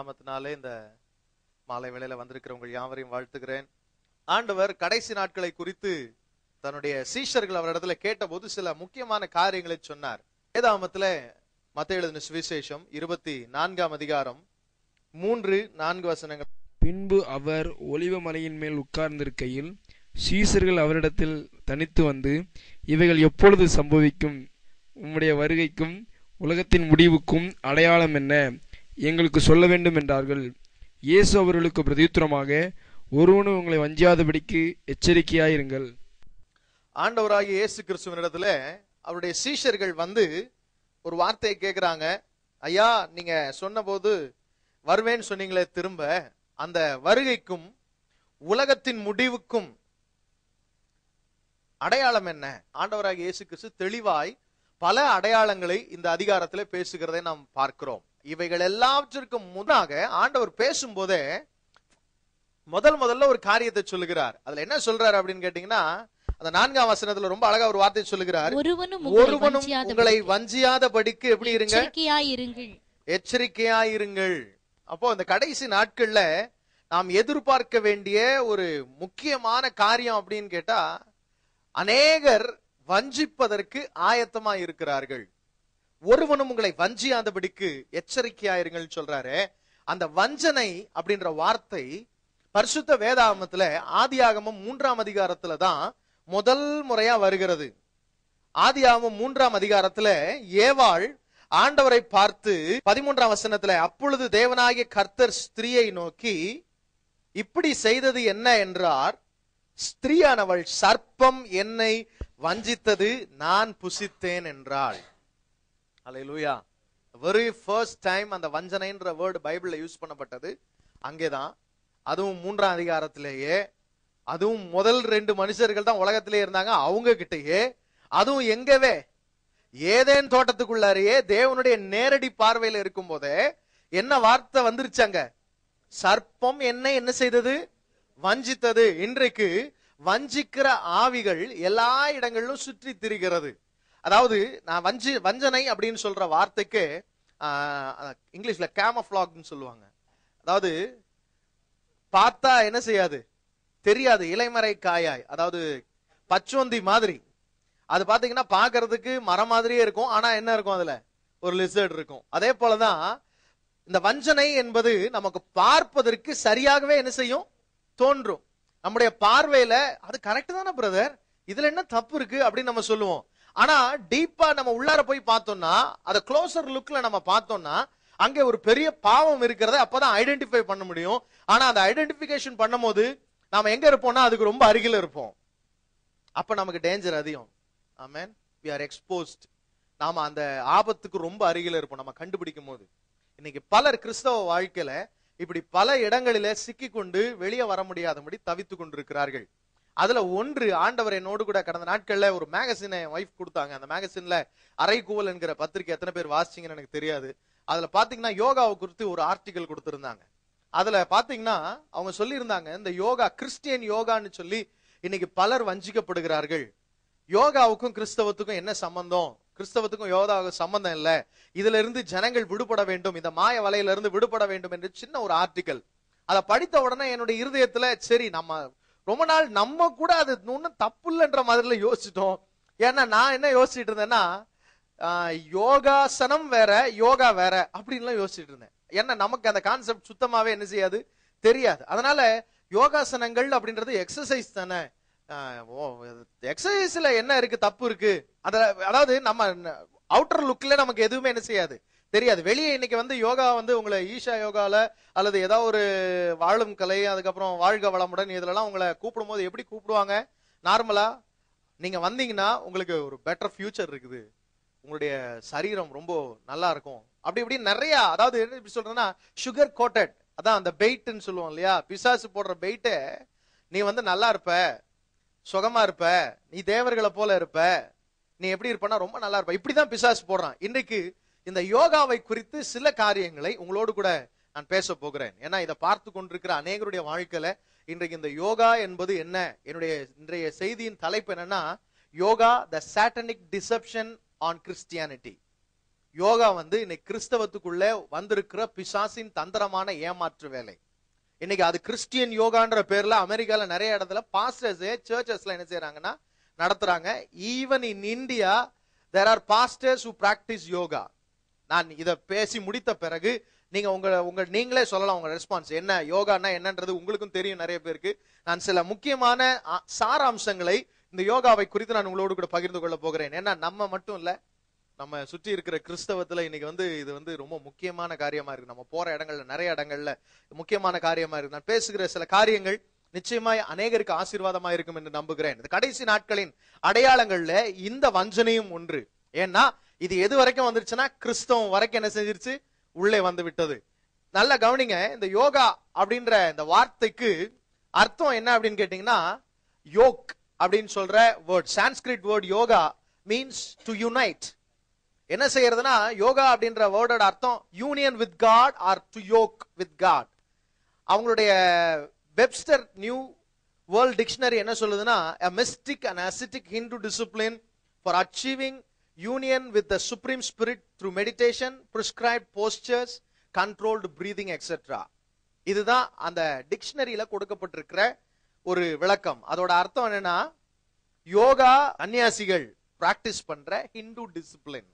நாமத்தினாலே இந்த மாலை வேளையில வந்திருக்கிறவங்க யாவரையும் வாழ்த்துகிறேன் ஆண்டவர் கடைசி நாட்களை குறித்து தன்னுடைய சீஷர்கள் அவரிடத்துல கேட்டபோது சில முக்கியமான காரியங்களை சொன்னார் வேதாமத்துல மத்த எழுதின சுவிசேஷம் இருபத்தி நான்காம் அதிகாரம் மூன்று நான்கு வசனங்கள் பின்பு அவர் ஒளிவ மலையின் மேல் உட்கார்ந்திருக்கையில் சீசர்கள் அவரிடத்தில் தனித்து வந்து இவைகள் எப்பொழுது சம்பவிக்கும் உம்முடைய வருகைக்கும் உலகத்தின் முடிவுக்கும் அடையாளம் என்ன எங்களுக்கு சொல்ல வேண்டும் என்றார்கள் இயேசு அவர்களுக்கு பிரதியுத்திரமாக ஒருவனும் உங்களை வஞ்சியாதபடிக்கு எச்சரிக்கையாயிருங்கள் ஆண்டவராகிய இயேசு கிறிஸ்துவனிடத்துல அவருடைய சீஷர்கள் வந்து ஒரு வார்த்தையை கேட்குறாங்க ஐயா நீங்க சொன்னபோது வருவேன்னு சொன்னீங்களே திரும்ப அந்த வருகைக்கும் உலகத்தின் முடிவுக்கும் அடையாளம் என்ன ஆண்டவராக இயேசு கிறிஸ்து தெளிவாய் பல அடையாளங்களை இந்த அதிகாரத்தில் பேசுகிறதை நாம் பார்க்கிறோம் இவைகள் எல்லாவற்றிற்கும் முன்னாக ஆண்டவர் பேசும்போதே முதல் முதல்ல ஒரு காரியத்தை சொல்லுகிறார் அதுல என்ன சொல்றாரு அப்படின்னு கேட்டீங்கன்னா அந்த நான்காம் வசனத்துல ரொம்ப அழகா ஒரு வார்த்தை சொல்லுகிறார் ஒருவனும் ஒருவனும் உங்களை வஞ்சியாத படிக்கு எப்படி இருங்க எச்சரிக்கையா இருங்கள் அப்போ அந்த கடைசி நாட்கள்ல நாம் எதிர்பார்க்க வேண்டிய ஒரு முக்கியமான காரியம் அப்படின்னு கேட்டா அநேகர் வஞ்சிப்பதற்கு ஆயத்தமா இருக்கிறார்கள் ஒருவனும் உங்களை வஞ்சியாதபடிக்கு எச்சரிக்கையாயிருங்கள் சொல்றாரு அந்த வஞ்சனை அப்படின்ற வார்த்தை பரிசுத்த வேதாமத்துல ஆதியாகமம் மூன்றாம் அதிகாரத்துல தான் முதல் முறையா வருகிறது ஆதியாகமம் மூன்றாம் அதிகாரத்துல ஏவாள் ஆண்டவரை பார்த்து பதிமூன்றாம் வசனத்துல அப்பொழுது தேவனாகிய கர்த்தர் ஸ்திரீயை நோக்கி இப்படி செய்தது என்ன என்றார் ஸ்திரீயானவள் சர்ப்பம் என்னை வஞ்சித்தது நான் புசித்தேன் என்றாள் அலை லூயா வெரி ஃபர்ஸ்ட் டைம் அந்த வஞ்சனைன்ற வேர்டு பைபிளில் யூஸ் பண்ணப்பட்டது அங்கேதான் அதுவும் மூன்றாம் அதிகாரத்திலேயே அதுவும் முதல் ரெண்டு மனுஷர்கள் தான் உலகத்திலே இருந்தாங்க அவங்க கிட்டேயே அதுவும் எங்கவே ஏதேன் தோட்டத்துக்குள்ளாரையே தேவனுடைய நேரடி பார்வையில் இருக்கும் போதே என்ன வார்த்தை வந்துருச்சாங்க சர்ப்பம் என்ன என்ன செய்தது வஞ்சித்தது இன்றைக்கு வஞ்சிக்கிற ஆவிகள் எல்லா இடங்களிலும் சுற்றி திரிகிறது அதாவது நான் வஞ்சி வஞ்சனை அப்படின்னு சொல்ற வார்த்தைக்கு இங்கிலீஷ்ல கேமஃபிளாக்னு சொல்லுவாங்க அதாவது பார்த்தா என்ன செய்யாது தெரியாது இலைமறை காயாய் அதாவது பச்சோந்தி மாதிரி அது பாத்தீங்கன்னா பாக்குறதுக்கு மரம் மாதிரியே இருக்கும் ஆனா என்ன இருக்கும் அதுல ஒரு லிசர்ட் இருக்கும் அதே போலதான் இந்த வஞ்சனை என்பது நமக்கு பார்ப்பதற்கு சரியாகவே என்ன செய்யும் தோன்றும் நம்முடைய பார்வையில அது கரெக்ட் தானே பிரதர் இதுல என்ன தப்பு இருக்கு அப்படின்னு நம்ம சொல்லுவோம் ஆனா டீப்பா நம்ம உள்ளார போய் பார்த்தோம்னா அதை க்ளோசர் லுக்ல நம்ம பார்த்தோம்னா அங்கே ஒரு பெரிய பாவம் இருக்கிறத அப்பதான் ஐடென்டிஃபை பண்ண முடியும் ஆனா அந்த ஐடென்டிபிகேஷன் பண்ணும்போது நாம எங்க இருப்போம்னா அதுக்கு ரொம்ப அருகில் இருப்போம் அப்ப நமக்கு டேஞ்சர் அதிகம் ஆமேன் வி ஆர் எக்ஸ்போஸ்ட் நாம அந்த ஆபத்துக்கு ரொம்ப அருகில் இருப்போம் நம்ம கண்டுபிடிக்கும் போது இன்னைக்கு பலர் கிறிஸ்தவ வாழ்க்கையில இப்படி பல இடங்களில சிக்கி கொண்டு வெளியே வர முடியாதபடி தவித்துக் கொண்டிருக்கிறார்கள் அதுல ஒன்று ஆண்டவர் என்னோடு கூட கடந்த நாட்கள்ல ஒரு மேகசினை என் ஒய்ஃப் கொடுத்தாங்க அந்த மேகசின்ல அரைகூவல் என்கிற பத்திரிக்கை எத்தனை பேர் வாசிச்சிங்கன்னு எனக்கு தெரியாது அதுல பாத்தீங்கன்னா யோகாவை குறித்து ஒரு ஆர்டிக்கல் கொடுத்திருந்தாங்க அதுல பாத்தீங்கன்னா அவங்க சொல்லியிருந்தாங்க இந்த யோகா கிறிஸ்டியன் யோகான்னு சொல்லி இன்னைக்கு பலர் வஞ்சிக்கப்படுகிறார்கள் யோகாவுக்கும் கிறிஸ்தவத்துக்கும் என்ன சம்பந்தம் கிறிஸ்தவத்துக்கும் யோகாவுக்கும் சம்பந்தம் இல்லை இதுல இருந்து ஜனங்கள் விடுபட வேண்டும் இந்த மாய வலையில இருந்து விடுபட வேண்டும் என்று சின்ன ஒரு ஆர்டிக்கல் அதை படித்த உடனே என்னுடைய இருதயத்துல சரி நம்ம ரொம்ப நாள் நம்ம கூட அது ஒன்றும் தப்பு இல்லைன்ற மாதிரில யோசிச்சிட்டோம் ஏன்னா நான் என்ன யோசிச்சுட்டு இருந்தேன்னா யோகாசனம் வேற யோகா வேற அப்படின்லாம் யோசிச்சுட்டு இருந்தேன் ஏன்னா நமக்கு அந்த கான்செப்ட் சுத்தமாவே என்ன செய்யாது தெரியாது அதனால யோகாசனங்கள் அப்படின்றது எக்ஸசைஸ் தானே எக்ஸசைஸ்ல என்ன இருக்கு தப்பு இருக்கு அதை அதாவது நம்ம அவுட்டர் லுக்ல நமக்கு எதுவுமே என்ன செய்யாது தெரியாது வெளியே இன்னைக்கு வந்து யோகா வந்து உங்களை ஈஷா யோகால அல்லது ஏதாவது ஒரு வாழும் கலை அதுக்கப்புறம் வாழ்க வளமுடன் இதுலலாம் உங்களை கூப்பிடும் போது எப்படி கூப்பிடுவாங்க நார்மலா நீங்க வந்தீங்கன்னா உங்களுக்கு ஒரு பெட்டர் ஃபியூச்சர் இருக்குது உங்களுடைய சரீரம் ரொம்ப நல்லா இருக்கும் அப்படி இப்படி நிறைய அதாவது என்ன இப்படி சொல்றேன்னா சுகர் கோட்டட் அதான் அந்த பெயிட்னு சொல்லுவோம் இல்லையா பிசாசு போடுற பெயிட்டு நீ வந்து நல்லா இருப்ப சுகமா இருப்ப நீ தேவர்களை போல இருப்ப நீ எப்படி இருப்பனா ரொம்ப நல்லா இருப்ப இப்படிதான் பிசாசு போடுறான் இன்றைக்கு இந்த யோகாவை குறித்து சில காரியங்களை உங்களோடு கூட நான் பேச போகிறேன் ஏன்னா இதை பார்த்து கொண்டிருக்கிற அநேகருடைய வாழ்க்கையில இன்றைக்கு இந்த யோகா என்பது என்ன என்னுடைய இன்றைய செய்தியின் தலைப்பு என்னன்னா yoga the satanic deception on Christianity yoga வந்து இன்னைக்கு கிறிஸ்தவத்துக்குள்ள வந்திருக்கிற பிசாசின் தந்திரமான ஏமாற்று வேலை இன்னைக்கு அது கிறிஸ்டியன் யோகான்ற பேர்ல அமெரிக்கால நிறைய இடத்துல பாஸ்டர்ஸ் சர்ச்சஸ்ல என்ன செய்யறாங்கன்னா நடத்துறாங்க even in India there are pastors who practise yoga நான் இதை பேசி முடித்த பிறகு நீங்க உங்க உங்க நீங்களே சொல்லலாம் உங்க ரெஸ்பான்ஸ் என்ன யோகானா என்னன்றது உங்களுக்கும் தெரியும் நிறைய பேருக்கு நான் சில முக்கியமான சாராம்சங்களை இந்த யோகாவை குறித்து நான் உங்களோடு கூட பகிர்ந்து கொள்ள போகிறேன் ஏன்னா நம்ம மட்டும் இல்ல நம்ம சுற்றி இருக்கிற கிறிஸ்தவத்துல இன்னைக்கு வந்து இது வந்து ரொம்ப முக்கியமான காரியமா இருக்கு நம்ம போற இடங்கள்ல நிறைய இடங்கள்ல முக்கியமான காரியமா இருக்கு நான் பேசுகிற சில காரியங்கள் நிச்சயமாய் அநேகருக்கு ஆசீர்வாதமா இருக்கும் என்று நம்புகிறேன் இந்த கடைசி நாட்களின் அடையாளங்கள்ல இந்த வஞ்சனையும் ஒன்று ஏன்னா இது எது வரைக்கும் வந்துருச்சுன்னா கிறிஸ்தவம் வரைக்கும் என்ன செஞ்சிருச்சு உள்ளே வந்து விட்டது நல்லா கவனிங்க இந்த யோகா அப்படின்ற இந்த வார்த்தைக்கு அர்த்தம் என்ன அப்படின்னு கேட்டீங்கன்னா யோக் அப்படின்னு சொல்ற word Sanskrit word yoga means to unite என்ன செய்யறதுனா யோகா அப்படின்ற வேர்டோட அர்த்தம் union with God or to yoke with God அவங்களுடைய வெப்ஸ்டர் நியூ வேர்ல்ட் டிக்ஷனரி என்ன சொல்லுதுன்னா mystic and ascetic Hindu discipline for achieving union with the Supreme Spirit through meditation, prescribed postures, controlled breathing, etc. இதுதான் அந்த டிக்ஷனரியில கொடுக்கப்பட்டிருக்கிற ஒரு விளக்கம் அதோட அர்த்தம் என்னன்னா யோகா அந்நியாசிகள் பிராக்டிஸ் பண்ற ஹிந்து டிசிப்ளின்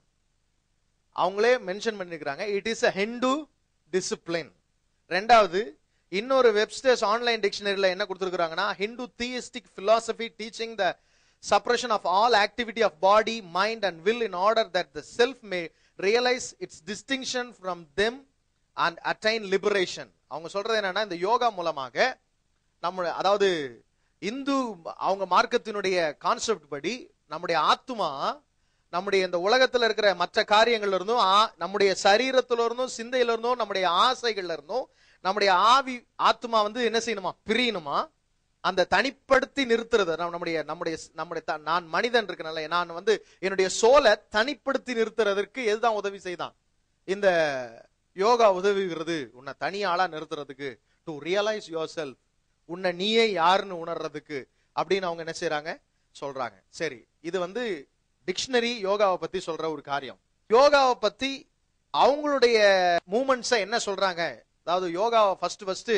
அவங்களே மென்ஷன் பண்ணிருக்கிறாங்க it is a Hindu discipline ரெண்டாவது இன்னொரு வெப்ஸ்டர்ஸ் ஆன்லைன் டிக்ஷனரியில என்ன கொடுத்துருக்காங்கன்னா Hindu theistic philosophy teaching the Suppression of all activity of body, mind, and will in order that the self may realize its distinction from them and attain liberation. அவங்க சொல்றது என்னன்னா இந்த யோகா மூலமாக நம்ம அதாவது இந்து அவங்க மார்க்கத்தினுடைய கான்செப்ட் படி நம்முடைய ஆத்மா நம்முடைய இந்த உலகத்துல இருக்கிற மற்ற காரியங்கள்ல இருந்தும் நம்முடைய சரீரத்துல இருந்தும் சிந்தையில இருந்தும் நம்முடைய ஆசைகள்ல இருந்தும் நம்முடைய ஆவி ஆத்மா வந்து என்ன செய்யணுமா பிரியணுமா அந்த தனிப்படுத்தி நிறுத்துறது நம்முடைய நம்முடைய நம்முடைய நான் மனிதன் இருக்கனால நான் வந்து என்னுடைய சோலை தனிப்படுத்தி நிறுத்துறதற்கு எதுதான் உதவி செய்தான் இந்த யோகா உதவுகிறது உன்னை தனியாளா நிறுத்துறதுக்கு டு ரியலைஸ் யோர் செல்ஃப் உன்னை நீயே யாருன்னு உணர்றதுக்கு அப்படின்னு அவங்க என்ன செய்யறாங்க சொல்றாங்க சரி இது வந்து டிக்ஷனரி யோகாவை பத்தி சொல்ற ஒரு காரியம் யோகாவை பத்தி அவங்களுடைய மூமெண்ட்ஸை என்ன சொல்றாங்க அதாவது யோகாவை ஃபர்ஸ்ட் ஃபர்ஸ்ட்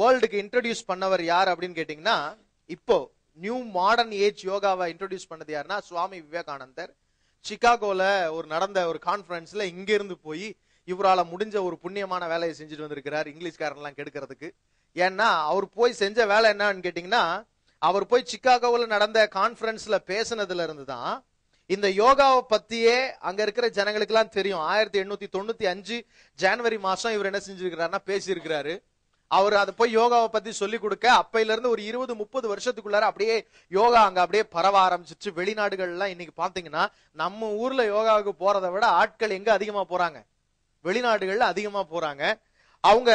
வேர்ல்டுக்கு இன்ட்ரடியூஸ் பண்ணவர் யார் அப்படின்னு கேட்டீங்கன்னா இப்போ நியூ மாடர்ன் ஏஜ் யோகாவை இன்ட்ரடியூஸ் பண்ணது யாருன்னா சுவாமி விவேகானந்தர் சிகாகோல ஒரு நடந்த ஒரு கான்ஃபரன்ஸ்ல இங்கிருந்து போய் இவரால் முடிஞ்ச ஒரு புண்ணியமான வேலையை செஞ்சுட்டு வந்திருக்கிறார் இங்கிலீஷ்காரன்லாம் கெடுக்கிறதுக்கு ஏன்னா அவர் போய் செஞ்ச வேலை என்னன்னு கேட்டீங்கன்னா அவர் போய் சிக்காகோவில் நடந்த கான்ஃபரன்ஸில் பேசினதுல இருந்து தான் இந்த யோகாவை பத்தியே அங்க இருக்கிற ஜனங்களுக்கெல்லாம் தெரியும் ஆயிரத்தி எண்ணூற்றி தொண்ணூற்றி அஞ்சு ஜனவரி மாசம் இவர் என்ன செஞ்சிருக்கிறாருன்னா பேசியிருக்கிறாரு அவர் அதை போய் யோகாவை பத்தி சொல்லி கொடுக்க அப்பையில இருந்து ஒரு இருபது முப்பது வருஷத்துக்குள்ளார அப்படியே யோகா அங்க அப்படியே பரவ ஆரம்பிச்சிச்சு வெளிநாடுகள்லாம் இன்னைக்கு பாத்தீங்கன்னா நம்ம ஊர்ல யோகாவுக்கு போறதை விட ஆட்கள் எங்க அதிகமா போறாங்க வெளிநாடுகள்ல அதிகமா போறாங்க அவங்க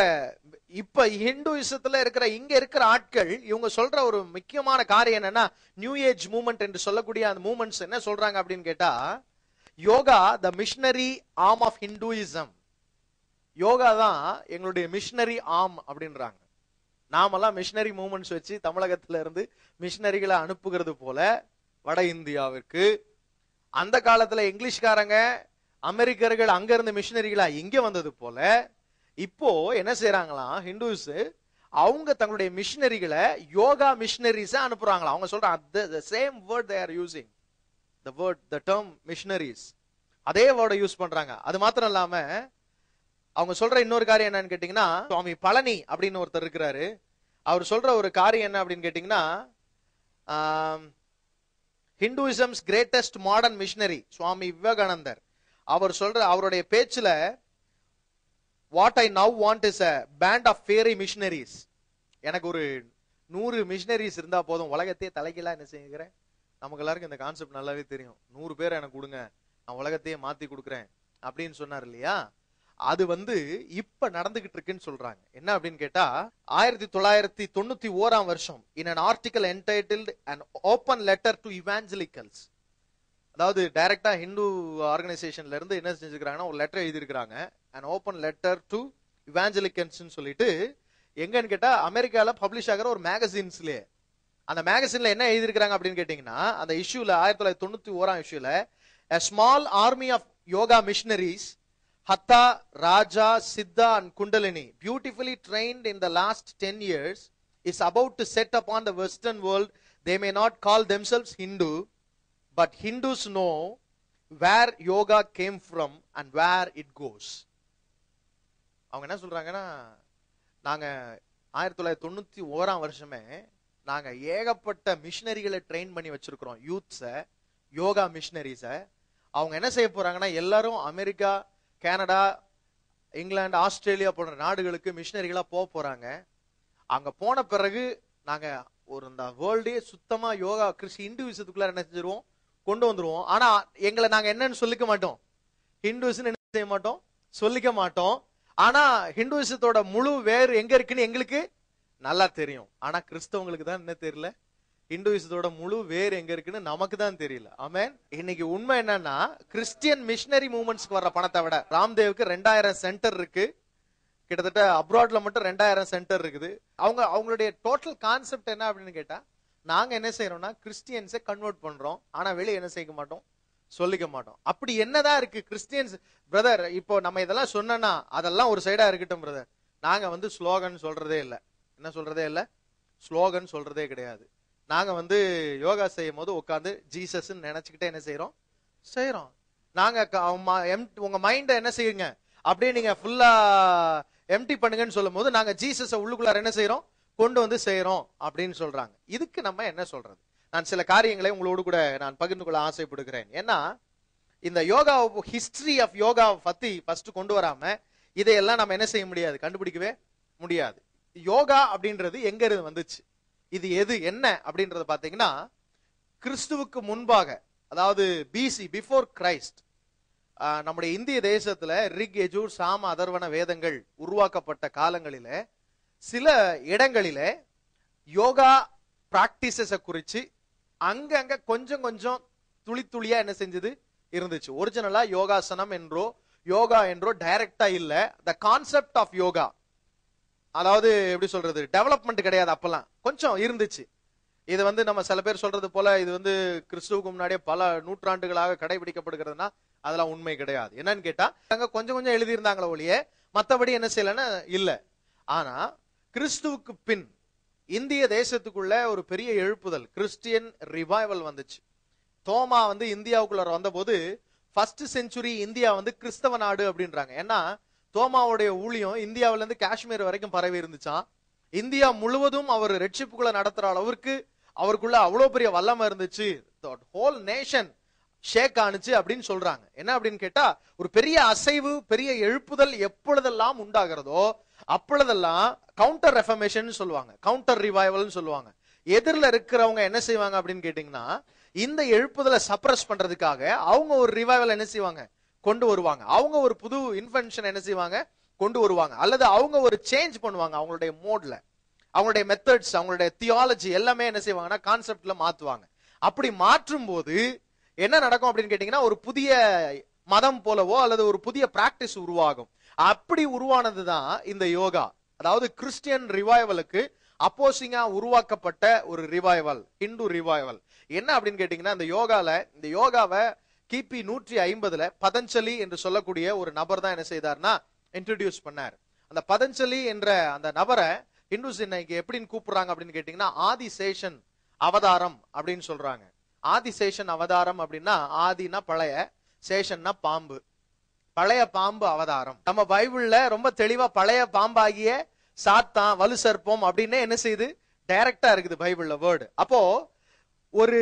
இப்ப ஹிந்துவிசத்துல இருக்கிற இங்க இருக்கிற ஆட்கள் இவங்க சொல்ற ஒரு முக்கியமான காரியம் என்னன்னா நியூ ஏஜ் மூமெண்ட் என்று சொல்லக்கூடிய அந்த மூமெண்ட்ஸ் என்ன சொல்றாங்க அப்படின்னு கேட்டா yoga the missionary arm of Hinduism yoga தான் எங்களுடைய மிஷினரி ஆம் அப்படின்றாங்க நாமெல்லாம் மிஷினரி மூமெண்ட்ஸ் வச்சு தமிழகத்துல இருந்து மிஷினரிகளை அனுப்புகிறது போல வட இந்தியாவிற்கு அந்த காலத்துல இங்கிலீஷ்காரங்க அமெரிக்கர்கள் அங்க இருந்து மிஷினரிகளா இங்க வந்தது போல இப்போ என்ன செய்யறாங்களாம் ஹிந்துஸ் அவங்க தங்களுடைய மிஷினரிகளை யோகா மிஷினரிஸ் அனுப்புறாங்களா அவங்க சொல்றாங்க same word they are using the word the term missionaries அதே வேர்டை யூஸ் பண்றாங்க அது மாத்திரம் இல்லாம அவங்க சொல்ற இன்னொரு காரியம் என்னன்னு கேட்டீங்கன்னா சுவாமி பழனி அப்படின்னு ஒருத்தர் இருக்கிறாரு அவர் சொல்ற ஒரு காரியம் என்ன அப்படின்னு கேட்டீங்கன்னா Hinduism's greatest modern missionary Swami விவேகானந்தர் அவர் சொல்ற அவருடைய பேச்சுல what I now want is a band of fiery missionaries எனக்கு ஒரு நூறு மிஷினரிஸ் இருந்தா போதும் உலகத்தையே தலைக்கலாம் என்ன செய்கிறேன் நமக்கு எல்லாருக்கும் இந்த கான்செப்ட் நல்லாவே தெரியும் நூறு பேர் எனக்கு கொடுங்க நான் உலகத்தையே மாத்தி கொடுக்குறேன் அப்படின்னு சொன்னார் இல்லையா அது வந்து இப்ப நடந்துகிட்டு இருக்குன்னு சொல்றாங்க என்ன அப்படின்னு கேட்டா ஆயிரத்தி தொள்ளாயிரத்தி தொண்ணூத்தி ஓராம் வருஷம் in an article entitled and open letter to evangelicals அதாவது டைரக்டா ஹிந்து ஆர்கனைசேஷன்ல இருந்து என்ன செஞ்சுக்கிறாங்கன்னா ஒரு லெட்டர் எழுதியிருக்கிறாங்க and open letter to evangelicals சொல்லிட்டு எங்கன்னு கேட்டா அமெரிக்கால பப்ளிஷ் ஆகிற ஒரு மேகசின்ஸ்லயே அந்த மேகசின்ல என்ன எழுதியிருக்கிறாங்க அப்படின்னு கேட்டீங்கன்னா அந்த இஷ்யூல ஆயிரத்தி தொள்ளாயிரத்தி தொண்ணூத்தி ஓராம் இஷ்யூல small army of yoga missionaries Hatha, Raja, Siddha, and Kundalini, beautifully trained in the last 10 years, is about to set upon the Western world. They may not call themselves Hindu, but Hindus know where yoga came from and where it goes. அவங்க என்ன சொல்றாங்கன்னா நாங்கள் ஆயிரத்தி தொள்ளாயிரத்தி தொண்ணூற்றி ஓராம் வருஷமே நாங்கள் ஏகப்பட்ட மிஷினரிகளை ட்ரெயின் பண்ணி வச்சிருக்கிறோம் யூத்ஸை யோகா மிஷினரிஸை அவங்க என்ன செய்ய போறாங்கன்னா எல்லாரும் அமெரிக்கா கனடா இங்கிலாந்து ஆஸ்திரேலியா போன்ற நாடுகளுக்கு மிஷினரிகளாக போக போகிறாங்க அங்கே போன பிறகு நாங்கள் ஒரு இந்த வேர்ல்டே சுத்தமாக யோகா கிறிஸ்டி விஷயத்துக்குள்ளே என்ன செஞ்சிருவோம் கொண்டு வந்துடுவோம் ஆனால் எங்களை நாங்கள் என்னன்னு சொல்லிக்க மாட்டோம் ஹிந்துவிசம் என்ன செய்ய மாட்டோம் சொல்லிக்க மாட்டோம் ஆனால் ஹிந்துவிசத்தோட முழு வேறு எங்கே இருக்குன்னு எங்களுக்கு நல்லா தெரியும் ஆனால் கிறிஸ்தவங்களுக்கு தான் என்ன தெரியல இந்துவிசத்தோட முழு வேர் எங்க இருக்குன்னு நமக்கு தான் தெரியல ஆமேன் இன்னைக்கு உண்மை என்னன்னா கிறிஸ்டியன் மிஷினரி மூவ்மெண்ட்ஸ்க்கு வர்ற பணத்தை விட ராம்தேவுக்கு ரெண்டாயிரம் சென்டர் இருக்கு கிட்டத்தட்ட அப்ராட்ல மட்டும் ரெண்டாயிரம் சென்டர் இருக்குது அவங்க அவங்களுடைய டோட்டல் கான்செப்ட் என்ன அப்படின்னு கேட்டா நாங்க என்ன செய்யறோம்னா கிறிஸ்டியன்ஸை கன்வெர்ட் பண்றோம் ஆனா வெளியே என்ன செய்ய மாட்டோம் சொல்லிக்க மாட்டோம் அப்படி என்னதான் இருக்கு கிறிஸ்டியன்ஸ் பிரதர் இப்போ நம்ம இதெல்லாம் சொன்னா அதெல்லாம் ஒரு சைடா இருக்கட்டும் பிரதர் நாங்க வந்து ஸ்லோகன் சொல்றதே இல்லை என்ன சொல்றதே இல்லை ஸ்லோகன் சொல்றதே கிடையாது நாங்கள் வந்து யோகா செய்யும் போது உட்காந்து ஜீசஸ்ன்னு நினைச்சுக்கிட்டே என்ன செய்கிறோம் செய்கிறோம் நாங்கள் எம் உங்கள் மைண்டை என்ன செய்யுங்க அப்படியே நீங்கள் ஃபுல்லாக எம்டி பண்ணுங்கன்னு சொல்லும் போது நாங்கள் ஜீசஸை உள்ளுக்குள்ளார என்ன செய்கிறோம் கொண்டு வந்து செய்கிறோம் அப்படின்னு சொல்கிறாங்க இதுக்கு நம்ம என்ன சொல்கிறது நான் சில காரியங்களை உங்களோடு கூட நான் பகிர்ந்து கொள்ள ஆசைப்படுகிறேன் ஏன்னா இந்த யோகா ஹிஸ்டரி ஆஃப் யோகா பற்றி ஃபஸ்ட்டு கொண்டு வராமல் இதையெல்லாம் நம்ம என்ன செய்ய முடியாது கண்டுபிடிக்கவே முடியாது யோகா அப்படின்றது எங்க இருந்து வந்துச்சு இது எது என்ன அப்படின்றத பார்த்தீங்கன்னா கிறிஸ்துவுக்கு முன்பாக அதாவது பிசி பிஃபோர் கிரைஸ்ட் நம்முடைய இந்திய தேசத்துல ரிக் எஜூர் சாம அதர்வன வேதங்கள் உருவாக்கப்பட்ட காலங்களில சில இடங்களில யோகா பிராக்டிசஸை குறித்து அங்கங்க கொஞ்சம் கொஞ்சம் துளி துளியா என்ன செஞ்சது இருந்துச்சு ஒரிஜினலா யோகாசனம் என்றோ யோகா என்றோ டைரக்டா இல்ல த கான்செப்ட் ஆஃப் யோகா அதாவது எப்படி சொல்றது டெவலப்மெண்ட் கிடையாது அப்பெல்லாம் கொஞ்சம் இருந்துச்சு இது வந்து நம்ம சில பேர் சொல்றது போல இது வந்து கிறிஸ்துவுக்கு முன்னாடியே பல நூற்றாண்டுகளாக கடைபிடிக்கப்படுகிறதுனா அதெல்லாம் உண்மை கிடையாது என்னன்னு கேட்டா அங்க கொஞ்சம் கொஞ்சம் எழுதியிருந்தாங்களோ ஒழிய மற்றபடி என்ன செய்யலன்னா இல்லை ஆனா கிறிஸ்துவுக்கு பின் இந்திய தேசத்துக்குள்ள ஒரு பெரிய எழுப்புதல் கிறிஸ்டியன் ரிவைவல் வந்துச்சு தோமா வந்து இந்தியாவுக்குள்ள வந்தபோது ஃபர்ஸ்ட் செஞ்சுரி இந்தியா வந்து கிறிஸ்தவ நாடு அப்படின்றாங்க ஏன்னா தோமாவுடைய ஊழியம் இந்தியாவிலேருந்து காஷ்மீர் வரைக்கும் பரவி இருந்துச்சான் இந்தியா முழுவதும் அவர் ரெட்ஷிப்புக்குள்ள நடத்துற அளவிற்கு அவருக்குள்ள அவ்வளோ பெரிய வல்லமை இருந்துச்சு ஹோல் நேஷன் ஷேக் ஆணுச்சு அப்படின்னு சொல்றாங்க என்ன அப்படின்னு கேட்டா ஒரு பெரிய அசைவு பெரிய எழுப்புதல் எப்பொழுதெல்லாம் உண்டாகிறதோ அப்பொழுதெல்லாம் கவுண்டர் ரெஃபர்மேஷன் சொல்லுவாங்க கவுண்டர் ரிவைவல்னு சொல்லுவாங்க எதிரில் இருக்கிறவங்க என்ன செய்வாங்க அப்படின்னு கேட்டீங்கன்னா இந்த எழுப்புதலை சப்ரஸ் பண்றதுக்காக அவங்க ஒரு ரிவைவல் என்ன செய்வாங்க கொண்டு வருவாங்க அவங்க ஒரு புது இன்வென்ஷன் என்ன செய்வாங்க கொண்டு வருவாங்க அல்லது அவங்க ஒரு சேஞ்ச் பண்ணுவாங்க அவங்களுடைய மோட்ல அவங்களுடைய மெத்தட்ஸ் அவங்களுடைய தியாலஜி எல்லாமே என்ன செய்வாங்கன்னா கான்செப்ட்ல மாத்துவாங்க அப்படி மாற்றும் போது என்ன நடக்கும் அப்படின்னு கேட்டீங்கன்னா ஒரு புதிய மதம் போலவோ அல்லது ஒரு புதிய பிராக்டிஸ் உருவாகும் அப்படி உருவானது தான் இந்த யோகா அதாவது கிறிஸ்டியன் ரிவைவலுக்கு அப்போசிங்கா உருவாக்கப்பட்ட ஒரு ரிவைவல் ஹிந்து ரிவைவல் என்ன அப்படின்னு கேட்டீங்கன்னா இந்த யோகால இந்த யோகாவை கிபி நூற்றி ஐம்பதுல பதஞ்சலி என்று சொல்லக்கூடிய ஒரு நபர் தான் என்ன செய்தார்னா இன்ட்ரடியூஸ் பண்ணார் அந்த பதஞ்சலி என்ற அந்த நபரை ஹிந்துஸ் இன்னைக்கு எப்படின்னு கூப்பிடுறாங்க அப்படின்னு கேட்டீங்கன்னா ஆதிசேஷன் அவதாரம் அப்படின்னு சொல்றாங்க ஆதிசேஷன் அவதாரம் அப்படின்னா ஆதினா பழைய சேஷன்னா பாம்பு பழைய பாம்பு அவதாரம் நம்ம பைபிள்ல ரொம்ப தெளிவா பழைய பாம்பாகிய சாத்தான் வலு சர்ப்பம் அப்படின்னு என்ன செய்யுது டைரக்டா இருக்குது பைபிள்ல வேர்டு அப்போ ஒரு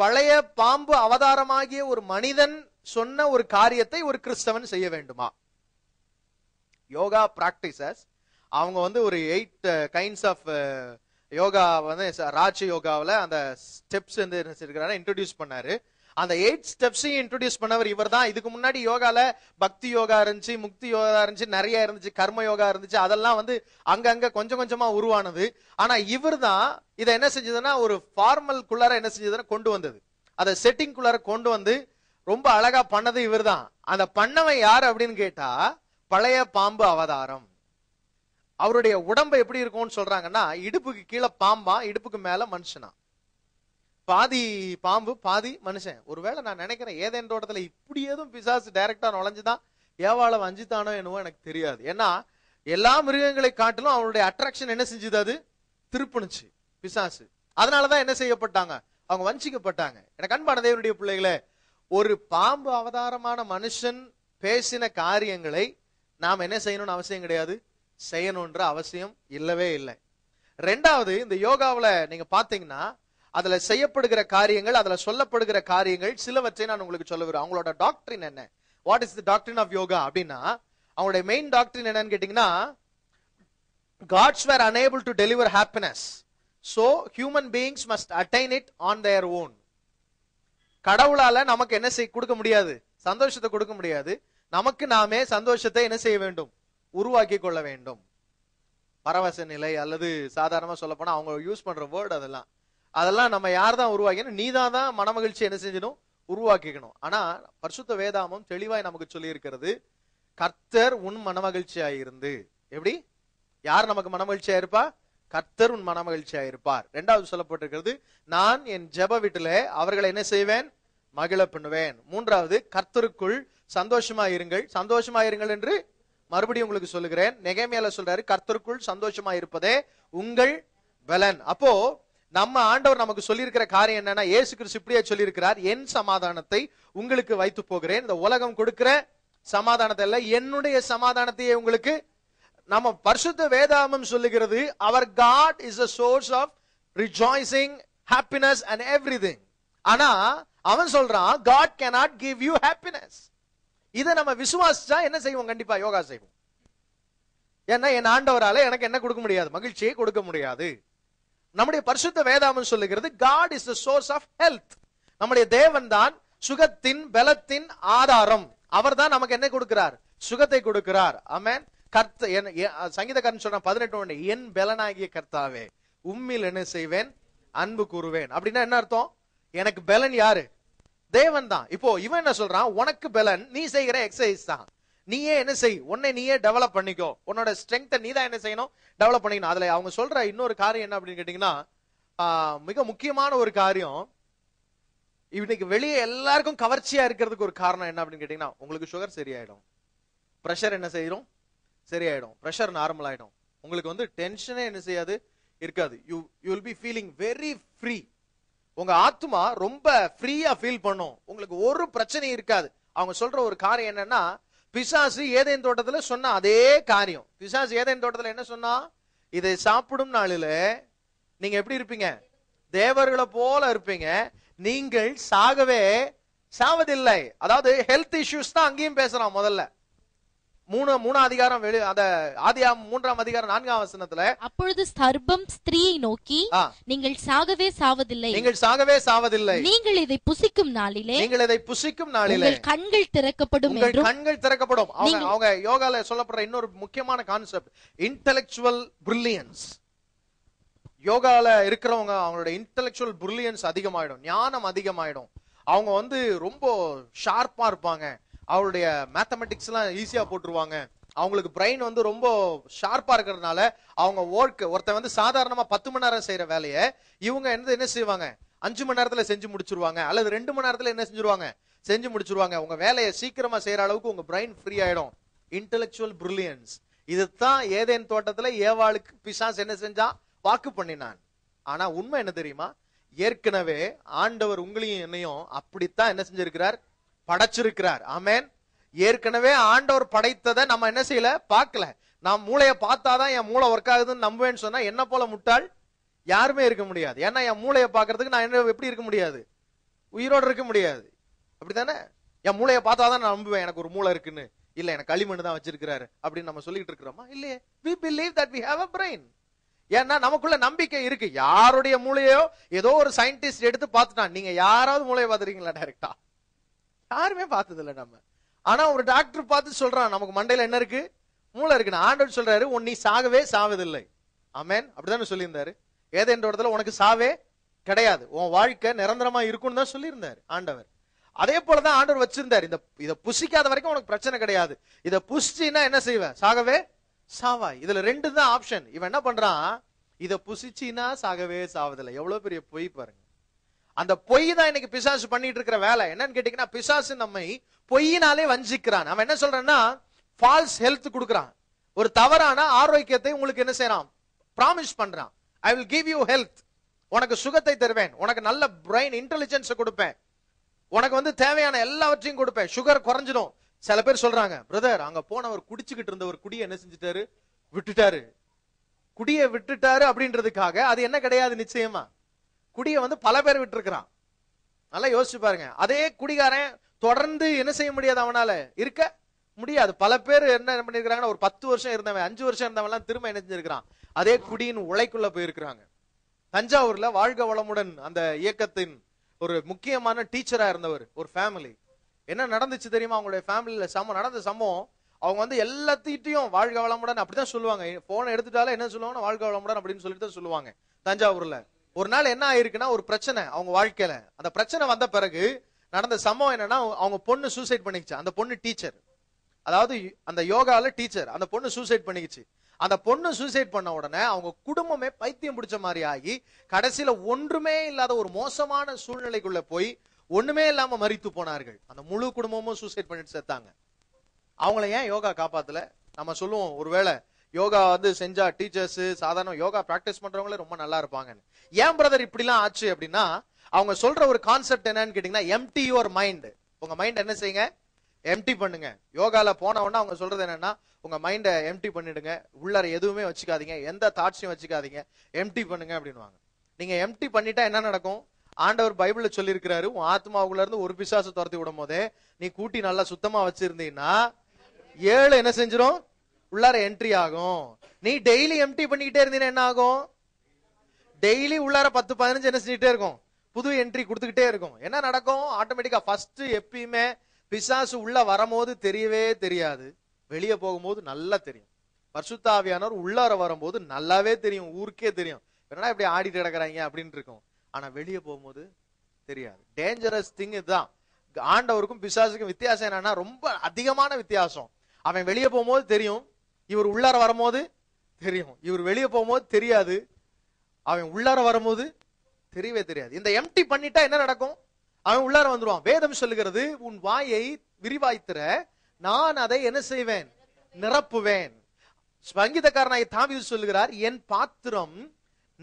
பழைய பாம்பு அவதாரமாகிய ஒரு மனிதன் சொன்ன ஒரு காரியத்தை ஒரு கிறிஸ்தவன் செய்ய வேண்டுமா யோகா பிராக்டிசஸ் அவங்க வந்து ஒரு எயிட் கைண்ட்ஸ் ஆஃப் யோகா வந்து ராஜ் யோகாவில் அந்த ஸ்டெப்ஸ் வந்து இருக்கிறாரு இன்ட்ரடியூஸ் பண்ணாரு அந்த எயிட் ஸ்டெப்ஸையும் இன்ட்ரடியூஸ் பண்ணவர் இவர் தான் இதுக்கு முன்னாடி யோகால பக்தி யோகா இருந்துச்சு முக்தி யோகா இருந்துச்சு நிறைய இருந்துச்சு கர்ம யோகா இருந்துச்சு அதெல்லாம் வந்து அங்கங்க கொஞ்சம் கொஞ்சமா உருவானது ஆனா இவர் தான் இதை என்ன செஞ்சதுன்னா ஒரு ஃபார்மல் குள்ளார என்ன செஞ்சதுன்னா கொண்டு வந்தது அதை செட்டிங் குள்ளார கொண்டு வந்து ரொம்ப அழகா பண்ணது இவர் தான் அந்த பண்ணவன் யார் அப்படின்னு கேட்டா பழைய பாம்பு அவதாரம் அவருடைய உடம்பு எப்படி இருக்கும்னு சொல்றாங்கன்னா இடுப்புக்கு கீழே பாம்பா இடுப்புக்கு மேல மனுஷனா பாதி பாம்பு பாதி மனுஷன் ஒருவேளை நான் நினைக்கிறேன் ஏதேன் தோட்டத்துல இப்படி ஏதும் பிசாசு டைரக்டா நுழைஞ்சுதான் ஏவாளம் வஞ்சித்தானோ என்னவோ எனக்கு தெரியாது ஏன்னா எல்லா மிருகங்களை காட்டிலும் அவனுடைய அட்ராக்ஷன் என்ன செஞ்சது அது திருப்பணுச்சு பிசாசு அதனாலதான் என்ன செய்யப்பட்டாங்க அவங்க வஞ்சிக்கப்பட்டாங்க எனக்கு அன்பான தேவனுடைய பிள்ளைகளே ஒரு பாம்பு அவதாரமான மனுஷன் பேசின காரியங்களை நாம் என்ன செய்யணும்னு அவசியம் கிடையாது செய்யணுன்ற அவசியம் இல்லவே இல்லை ரெண்டாவது இந்த யோகாவில் நீங்க பாத்தீங்கன்னா அதுல செய்யப்படுகிற காரியங்கள் அதுல சொல்லப்படுகிற காரியங்கள் சிலவற்றை நான் உங்களுக்கு சொல்ல அவங்களோட டாக்டரின் என்ன வாட் இஸ் தி டாக்டரின் ஆஃப் யோகா அப்படின்னா அவங்களுடைய மெயின் டாக்டரின் என்னன்னு கேட்டீங்கன்னா gods were unable to deliver happiness so human beings must attain it on their own கடவுளால நமக்கு என்ன செய்ய கொடுக்க முடியாது சந்தோஷத்தை கொடுக்க முடியாது நமக்கு நாமே சந்தோஷத்தை என்ன செய்ய வேண்டும் உருவாக்கி கொள்ள வேண்டும் பரவச நிலை அல்லது சாதாரணமா சொல்ல போனா அவங்க யூஸ் பண்ற வேர்டு அதெல்லாம் அதெல்லாம் நம்ம யார் தான் உருவாக்கணும் நீதான் தான் மனமகிழ்ச்சி என்ன செஞ்சணும் உருவாக்கிக்கணும் ஆனா பரிசுத்த வேதாமம் தெளிவாய் நமக்கு சொல்லி இருக்கிறது கர்த்தர் உன் மனமகிழ்ச்சியா இருந்து எப்படி யார் நமக்கு மனமகிழ்ச்சியா இருப்பா கர்த்தர் உன் மனமகிழ்ச்சியா இருப்பார் ரெண்டாவது சொல்லப்பட்டிருக்கிறது நான் என் ஜப வீட்டுல அவர்களை என்ன செய்வேன் மகிழ பண்ணுவேன் மூன்றாவது கர்த்தருக்குள் சந்தோஷமா இருங்கள் சந்தோஷமா இருங்கள் என்று மறுபடியும் உங்களுக்கு சொல்லுகிறேன் நெகைமையால சொல்றாரு கர்த்தருக்குள் சந்தோஷமா இருப்பதே உங்கள் பலன் அப்போ நம்ம ஆண்டவர் நமக்கு சொல்லியிருக்கிற காரியம் என்னன்னா ஏசு கிறிஸ்து இப்படியே சொல்லியிருக்கிறார் என் சமாதானத்தை உங்களுக்கு வைத்து போகிறேன் இந்த உலகம் கொடுக்கிற சமாதானத்தை இல்ல என்னுடைய சமாதானத்தையே உங்களுக்கு நம்ம பரிசுத்த வேதாமம் சொல்லுகிறது அவர் God is a source of rejoicing happiness and everything ஆனா அவன் சொல்றான் God cannot give you happiness இதை நம்ம விசுவாசிச்சா என்ன செய்வோம் கண்டிப்பா யோகா செய்வோம் ஏன்னா என் ஆண்டவரால எனக்கு என்ன கொடுக்க முடியாது மகிழ்ச்சியை கொடுக்க முடியாது நம்முடைய பரிசுத்த வேதாமம் சொல்லுகிறது God is the source of health நம்முடைய தேவன் தான் சுகத்தின் பலத்தின் ஆதாரம் அவர் தான் நமக்கு என்ன கொடுக்கிறார் சுகத்தை கொடுக்கிறார் அமேன் கர்த்த சங்கீதக்காரன் சொன்ன பதினெட்டு ஒண்ணு என் பலனாகிய கர்த்தாவே உம்மில் என்ன செய்வேன் அன்பு கூறுவேன் அப்படின்னா என்ன அர்த்தம் எனக்கு பலன் யாரு தேவன் தான் இப்போ இவன் என்ன சொல்றான் உனக்கு பலன் நீ செய்கிற எக்ஸசைஸ் தான் நீயே என்ன செய் உன்னை நீயே டெவலப் பண்ணிக்கோ உன்னோட ஸ்ட்ரென்த்தை நீ தான் என்ன செய்யணும் டெவலப் பண்ணிக்கணும் அதுல அவங்க சொல்ற இன்னொரு காரியம் என்ன அப்படின்னு கேட்டீங்கன்னா மிக முக்கியமான ஒரு காரியம் இன்னைக்கு வெளியே எல்லாருக்கும் கவர்ச்சியா இருக்கிறதுக்கு ஒரு காரணம் என்ன அப்படின்னு கேட்டீங்கன்னா உங்களுக்கு சுகர் சரியாயிடும் ப்ரெஷர் என்ன செய்யும் சரியாயிடும் ப்ரெஷர் நார்மல் ஆயிடும் உங்களுக்கு வந்து டென்ஷனே என்ன செய்யாது இருக்காது you you will be feeling very free உங்க ஆத்மா ரொம்ப ஃப்ரீயா ஃபீல் பண்ணும் உங்களுக்கு ஒரு பிரச்சனையும் இருக்காது அவங்க சொல்ற ஒரு காரியம் என்னன்னா பிசாசு ஏதேன் தோட்டத்துல சொன்ன அதே காரியம் பிசாசு ஏதேன் தோட்டத்துல என்ன சொன்னா இதை சாப்பிடும் நாளில நீங்க எப்படி இருப்பீங்க தேவர்களை போல இருப்பீங்க நீங்கள் சாகவே சாவதில்லை அதாவது ஹெல்த் இஷ்யூஸ் தான் அங்கேயும் பேசுறான் முதல்ல மூணு மூணாம் அதிகாரம் வெளி அந்த ஆதியா மூன்றாம் அதிகாரம் நான்காம் வசனத்துல அப்பொழுது சர்பம் ஸ்திரீயை நோக்கி நீங்கள் சாகவே சாவதில்லை நீங்கள் சாகவே சாவதில்லை நீங்கள் இதை புசிக்கும் நாளிலே நீங்கள் இதை புசிக்கும் நாளிலே கண்கள் திறக்கப்படும் உங்கள் கண்கள் திறக்கப்படும் அவங்க அவங்க யோகால சொல்லப்படுற இன்னொரு முக்கியமான கான்செப்ட் இன்டெலெக்சுவல் பிரில்லியன்ஸ் யோகால இருக்கிறவங்க அவங்களோட இன்டெலெக்சுவல் பிரில்லியன்ஸ் அதிகமாயிடும் ஞானம் அதிகமாயிடும் அவங்க வந்து ரொம்ப ஷார்ப்பா இருப்பாங்க அவருடைய மேத்தமெட்டிக்ஸ்லாம் ஈஸியாக போட்டுருவாங்க அவங்களுக்கு பிரெயின் வந்து ரொம்ப ஷார்ப்பா இருக்கிறதுனால அவங்க ஒர்க் ஒருத்தன் வந்து சாதாரணமா பத்து மணி நேரம் செய்யற வேலையை இவங்க என்ன என்ன செய்வாங்க அஞ்சு மணி நேரத்துல செஞ்சு முடிச்சிருவாங்க அல்லது ரெண்டு மணி நேரத்துல என்ன செஞ்சிருவாங்க செஞ்சு முடிச்சிருவாங்க உங்க வேலையை சீக்கிரமா செய்யற அளவுக்கு உங்க பிரெயின் ஃப்ரீ ஆயிடும் இன்டலெக்சுவல் பிரில்லியன்ஸ் இதுதான் ஏதேன் தோட்டத்துல ஏவாளுக்கு பிசாஸ் என்ன செஞ்சா வாக்கு பண்ணினான் ஆனா உண்மை என்ன தெரியுமா ஏற்கனவே ஆண்டவர் உங்களையும் என்னையும் அப்படித்தான் என்ன செஞ்சிருக்கிறார் படைச்சிருக்கிறார் ஆமேன் ஏற்கனவே ஆண்டவர் படைத்ததை நம்ம என்ன செய்யல பார்க்கல நான் மூளையை பார்த்தாதான் என் மூளை ஒர்க் ஆகுதுன்னு நம்புவேன்னு சொன்னா என்ன போல முட்டாள் யாருமே இருக்க முடியாது ஏன்னா என் மூளையை பார்க்கறதுக்கு நான் என்ன எப்படி இருக்க முடியாது உயிரோடு இருக்க முடியாது அப்படித்தானே என் மூளையை பார்த்தாதான் நான் நம்புவேன் எனக்கு ஒரு மூளை இருக்குன்னு இல்ல எனக்கு களிமண் தான் வச்சிருக்கிறாரு அப்படின்னு நம்ம சொல்லிட்டு இருக்கிறோமா இல்லையே we believe that we have a brain ஏன்னா நமக்குள்ள நம்பிக்கை இருக்கு யாருடைய மூளையோ ஏதோ ஒரு சயின்டிஸ்ட் எடுத்து பார்த்துட்டான் நீங்க யாராவது மூளையை பார்த்துருக்கீங்களா டைரக்டா யாருமே பார்த்தது இல்லை நம்ம ஆனா ஒரு டாக்டர் பார்த்து சொல்றான் நமக்கு மண்டையில என்ன இருக்கு மூளை இருக்கு ஆண்டவர் சொல்றாரு உன் நீ சாகவே சாவதில்லை அமேன் அப்படிதானே சொல்லியிருந்தாரு ஏதேன்ற இடத்துல உனக்கு சாவே கிடையாது உன் வாழ்க்கை நிரந்தரமா இருக்கும்னு தான் சொல்லியிருந்தாரு ஆண்டவர் அதே போலதான் ஆண்டவர் வச்சிருந்தார் இந்த இதை புசிக்காத வரைக்கும் உனக்கு பிரச்சனை கிடையாது இதை புசிச்சின்னா என்ன செய்வேன் சாகவே சாவாய் இதுல ரெண்டு தான் ஆப்ஷன் இவன் என்ன பண்றான் இதை புசிச்சின்னா சாகவே சாவதில்லை எவ்வளவு பெரிய பொய் பாருங்க அந்த பொய் தான் இன்னைக்கு பிசாசு பண்ணிட்டு இருக்கிற வேலை என்னன்னு கேட்டீங்கன்னா பிசாசு நம்மை பொய்யினாலே வஞ்சிக்கிறான் அவன் என்ன சொல்றான்னா ஃபால்ஸ் ஹெல்த் கொடுக்குறான் ஒரு தவறான ஆரோக்கியத்தை உங்களுக்கு என்ன செய்யறான் ப்ராமிஸ் பண்றான் I will give you health உனக்கு சுகத்தை தருவேன் உனக்கு நல்ல பிரெயின் இன்டெலிஜென்ஸை கொடுப்பேன் உனக்கு வந்து தேவையான எல்லாவற்றையும் கொடுப்பேன் சுகர் குறைஞ்சிடும் சில பேர் சொல்றாங்க பிரதர் அங்க போனவர் குடிச்சுக்கிட்டு ஒரு குடியை என்ன செஞ்சுட்டாரு விட்டுட்டாரு குடியை விட்டுட்டாரு அப்படின்றதுக்காக அது என்ன கிடையாது நிச்சயமா குடியை வந்து பல பேர் விட்டுருக்கிறான் நல்லா யோசிச்சு பாருங்க அதே குடிகாரன் தொடர்ந்து என்ன செய்ய முடியாது அவனால இருக்க முடியாது பல பேர் என்ன பண்ணிருக்கிறாங்கன்னா ஒரு பத்து வருஷம் இருந்தவன் அஞ்சு வருஷம் இருந்தவன் திரும்ப திரும்ப இணைஞ்சிருக்கிறான் அதே குடியின் உழைக்குள்ள போயிருக்கிறாங்க தஞ்சாவூர்ல வாழ்க வளமுடன் அந்த இயக்கத்தின் ஒரு முக்கியமான டீச்சரா இருந்தவர் ஒரு ஃபேமிலி என்ன நடந்துச்சு தெரியுமா அவங்களுடைய ஃபேமிலியில சமம் நடந்த சமம் அவங்க வந்து எல்லாத்திட்டையும் வாழ்க வளமுடன் அப்படிதான் சொல்லுவாங்க போனை எடுத்துட்டாலும் என்ன சொல்லுவாங்கன்னா வாழ்க வளமுடன் அப்படின்னு சொல்லிட்டு தான் சொல்லுவாங்க தஞ்சாவூர்ல ஒரு நாள் என்ன ஆயிருக்குன்னா ஒரு பிரச்சனை அவங்க வாழ்க்கையில அந்த பிரச்சனை வந்த பிறகு நடந்த சம்பவம் என்னன்னா அவங்க பொண்ணு சூசைட் பண்ணிக்கிச்சு அந்த பொண்ணு டீச்சர் அதாவது அந்த யோகால டீச்சர் அந்த பொண்ணு சூசைட் பண்ணிக்கிச்சு அந்த பொண்ணு சூசைட் பண்ண உடனே அவங்க குடும்பமே பைத்தியம் பிடிச்ச மாதிரி ஆகி கடைசியில ஒன்றுமே இல்லாத ஒரு மோசமான சூழ்நிலைக்குள்ள போய் ஒண்ணுமே இல்லாம மறித்து போனார்கள் அந்த முழு குடும்பமும் சூசைட் பண்ணிட்டு சேர்த்தாங்க அவங்கள ஏன் யோகா காப்பாத்தல நம்ம சொல்லுவோம் ஒருவேளை யோகா வந்து செஞ்சா டீச்சர்ஸ் சாதாரண யோகா ப்ராக்டிஸ் பண்றவங்களே ரொம்ப நல்லா இருப்பாங்கன்னு ஏன் பிரதர் இப்படிலாம் ஆச்சு அப்படின்னா அவங்க சொல்ற ஒரு கான்செப்ட் என்னன்னு கேட்டீங்கன்னா எம்டி யுவர் மைண்ட் உங்க மைண்ட் என்ன செய்யுங்க எம்டி பண்ணுங்க யோகால போனவொடனே அவங்க சொல்றது என்னன்னா உங்க மைண்டை எம்டி பண்ணிடுங்க உள்ளார எதுவுமே வச்சுக்காதீங்க எந்த தாட்ஸையும் வச்சுக்காதீங்க எம்டி பண்ணுங்க அப்படின்வாங்க நீங்க எம்டி பண்ணிட்டா என்ன நடக்கும் ஆண்டவர் பைபிள்ல சொல்லியிருக்கிறாரு உன் ஆத்மாவுக்குள்ள இருந்து ஒரு பிசாசை துரத்தி விடும் போதே நீ கூட்டி நல்லா சுத்தமா வச்சிருந்தீங்கன்னா ஏழு என்ன செஞ்சிடும் உள்ளார என்ட்ரி ஆகும் நீ டெய்லி எம்டி பண்ணிக்கிட்டே இருந்தீங்கன்னா என்ன ஆகும் டெய்லி உள்ளார பத்து பதினஞ்சு என்ன செஞ்சுட்டே இருக்கும் புது என்ட்ரி கொடுத்துக்கிட்டே இருக்கும் என்ன நடக்கும் ஆட்டோமேட்டிக்கா ஃபர்ஸ்ட் எப்பயுமே பிசாசு உள்ள வரும்போது தெரியவே தெரியாது வெளியே போகும்போது நல்லா தெரியும் பர்சுத்தாவியானவர் உள்ளார வரும்போது நல்லாவே தெரியும் ஊருக்கே தெரியும் என்னடா இப்படி ஆடிட்டு கிடக்குறாங்க அப்படின்னு இருக்கும் ஆனா வெளியே போகும்போது தெரியாது டேஞ்சரஸ் திங் இதுதான் ஆண்டவருக்கும் பிசாசுக்கும் வித்தியாசம் என்னன்னா ரொம்ப அதிகமான வித்தியாசம் அவன் வெளியே போகும்போது தெரியும் இவர் உள்ளார வரும்போது தெரியும் இவர் வெளியே போகும்போது தெரியாது அவன் உள்ளார வரும்போது தெரியவே தெரியாது இந்த எம்டி பண்ணிட்டா என்ன நடக்கும் அவன் உள்ளார வந்துருவான் வேதம் சொல்லுகிறது உன் வாயை விரிவாய்த்திர நான் அதை என்ன செய்வேன் நிரப்புவேன் சங்கீதக்காரனாய் தாவி சொல்லுகிறார் என் பாத்திரம்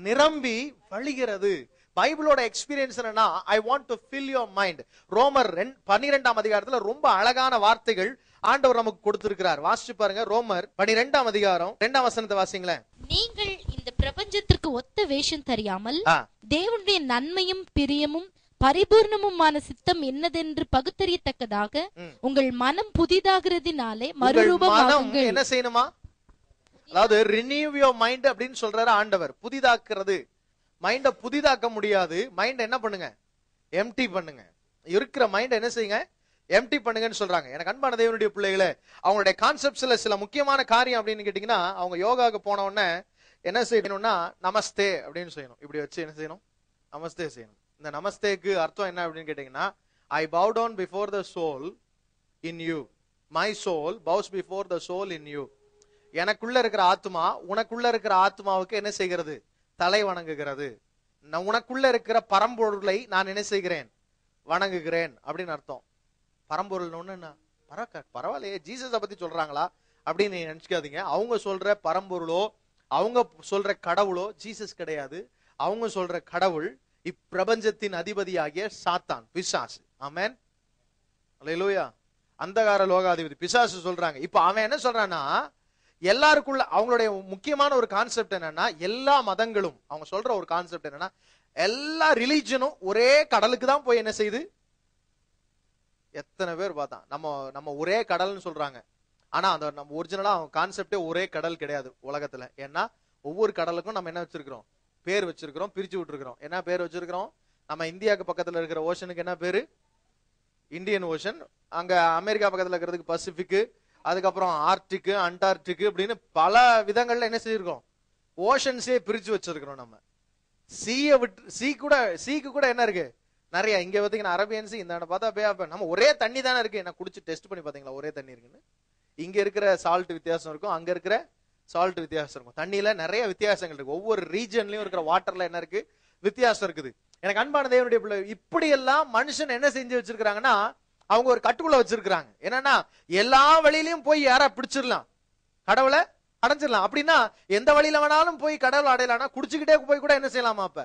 நிரம்பி வழிகிறது பைபிளோட எக்ஸ்பீரியன்ஸ் என்னன்னா I want to fill your mind ரோமர் பன்னிரெண்டாம் அதிகாரத்துல ரொம்ப அழகான வார்த்தைகள் ஆண்டவர் நமக்கு கொடுத்திருக்கிறார் வாசிச்சு பாருங்க ரோமர் பனிரெண்டாம் அதிகாரம் இரண்டாம் வசனத்தை வாசிங்களேன் நீங்கள் இந்த பிரபஞ்சத்திற்கு ஒத்த வேஷம் தெரியாமல் தேவனுடைய நன்மையும் பிரியமும் பரிபூர்ணமுமான சித்தம் என்னதென்று பகுத்தறியத்தக்கதாக உங்கள் மனம் புதிதாகிறதுனாலே மறுரூபம் என்ன செய்யணுமா அதாவது ரினியூ யோர் மைண்ட் அப்படின்னு சொல்றாரு ஆண்டவர் புதிதாக்குறது மைண்ட புதிதாக்க முடியாது மைண்ட் என்ன பண்ணுங்க எம்டி பண்ணுங்க இருக்கிற மைண்ட் என்ன செய்யுங்க எம்டி பண்ணுங்கன்னு சொல்றாங்க எனக்கு அன்பான தேவனுடைய பிள்ளைகளை அவங்களுடைய கான்செப்ட்ஸ்ல சில முக்கியமான காரியம் அப்படின்னு கேட்டீங்கன்னா அவங்க யோகாவுக்கு போன உடனே என்ன செய்யணும்னா நமஸ்தே அப்படின்னு செய்யணும் இப்படி வச்சு என்ன செய்யணும் நமஸ்தே செய்யணும் இந்த நமஸ்தேக்கு அர்த்தம் என்ன அப்படின்னு கேட்டீங்கன்னா I bow down before the soul in you my soul bows before the soul in you எனக்குள்ள இருக்கிற ஆத்மா உனக்குள்ள இருக்கிற ஆத்மாவுக்கு என்ன செய்கிறது தலை வணங்குகிறது உனக்குள்ள இருக்கிற பரம்பொருளை நான் என்ன செய்கிறேன் வணங்குகிறேன் அப்படின்னு அர்த்தம் பரம்பொருள்னு ஒன்று பர பரவாயில்லையே ஜீசஸை பற்றி சொல்கிறாங்களா அப்படின்னு நினச்சிக்காதீங்க அவங்க சொல்கிற பரம்பொருளோ அவங்க சொல்கிற கடவுளோ ஜீசஸ் கிடையாது அவங்க சொல்கிற கடவுள் இப்பிரபஞ்சத்தின் அதிபதியாகிய சாத்தான் பிசாசு ஆமேன் லோயா அந்தகார லோகாதிபதி பிசாசு சொல்றாங்க இப்ப அவன் என்ன சொல்றான்னா எல்லாருக்குள்ள அவங்களுடைய முக்கியமான ஒரு கான்செப்ட் என்னன்னா எல்லா மதங்களும் அவங்க சொல்ற ஒரு கான்செப்ட் என்னன்னா எல்லா ரிலீஜனும் ஒரே கடலுக்கு தான் போய் என்ன செய்யுது எத்தனை பேர் பார்த்தான் நம்ம நம்ம ஒரே கடல்னு சொல்றாங்க ஆனா அந்த நம்ம ஒரிஜினலா அவன் கான்செப்டே ஒரே கடல் கிடையாது உலகத்துல ஏன்னா ஒவ்வொரு கடலுக்கும் நம்ம என்ன வச்சிருக்கிறோம் பேர் வச்சிருக்கிறோம் பிரிச்சு விட்டுருக்கிறோம் என்ன பேர் வச்சிருக்கிறோம் நம்ம இந்தியாவுக்கு பக்கத்துல இருக்கிற ஓஷனுக்கு என்ன பேரு இந்தியன் ஓஷன் அங்க அமெரிக்கா பக்கத்துல இருக்கிறதுக்கு பசிபிக் அதுக்கப்புறம் ஆர்டிக்கு அண்டார்டிக் அப்படின்னு பல விதங்கள்ல என்ன செஞ்சிருக்கோம் ஓஷன்ஸே பிரிச்சு வச்சிருக்கிறோம் நம்ம சீயை விட்டு சீ கூட சீக்கு கூட என்ன இருக்கு நிறைய இங்க பாத்தீங்கன்னா அரபியன்ஸ் இந்த பார்த்தா பே நம்ம ஒரே தண்ணி தானே இருக்கு என்ன குடிச்சு டெஸ்ட் பண்ணி பாத்தீங்களா ஒரே தண்ணி இருக்குன்னு இங்க இருக்கிற சால்ட் வித்தியாசம் இருக்கும் அங்க இருக்கிற சால்ட் வித்தியாசம் இருக்கும் தண்ணியில நிறைய வித்தியாசங்கள் இருக்கு ஒவ்வொரு ரீஜன்லயும் இருக்கிற வாட்டர்ல என்ன இருக்கு வித்தியாசம் இருக்குது எனக்கு அன்பான தேவனுடைய பிள்ளை இப்படி எல்லாம் மனுஷன் என்ன செஞ்சு வச்சிருக்காங்கன்னா அவங்க ஒரு கட்டுக்குள்ள வச்சிருக்காங்க என்னன்னா எல்லா வழியிலையும் போய் யாரா பிடிச்சிடலாம் கடவுளை அடைஞ்சிடலாம் அப்படின்னா எந்த வழியில வேணாலும் போய் கடவுள் அடையலாம் குடிச்சுக்கிட்டே போய் கூட என்ன செய்யலாமா அப்ப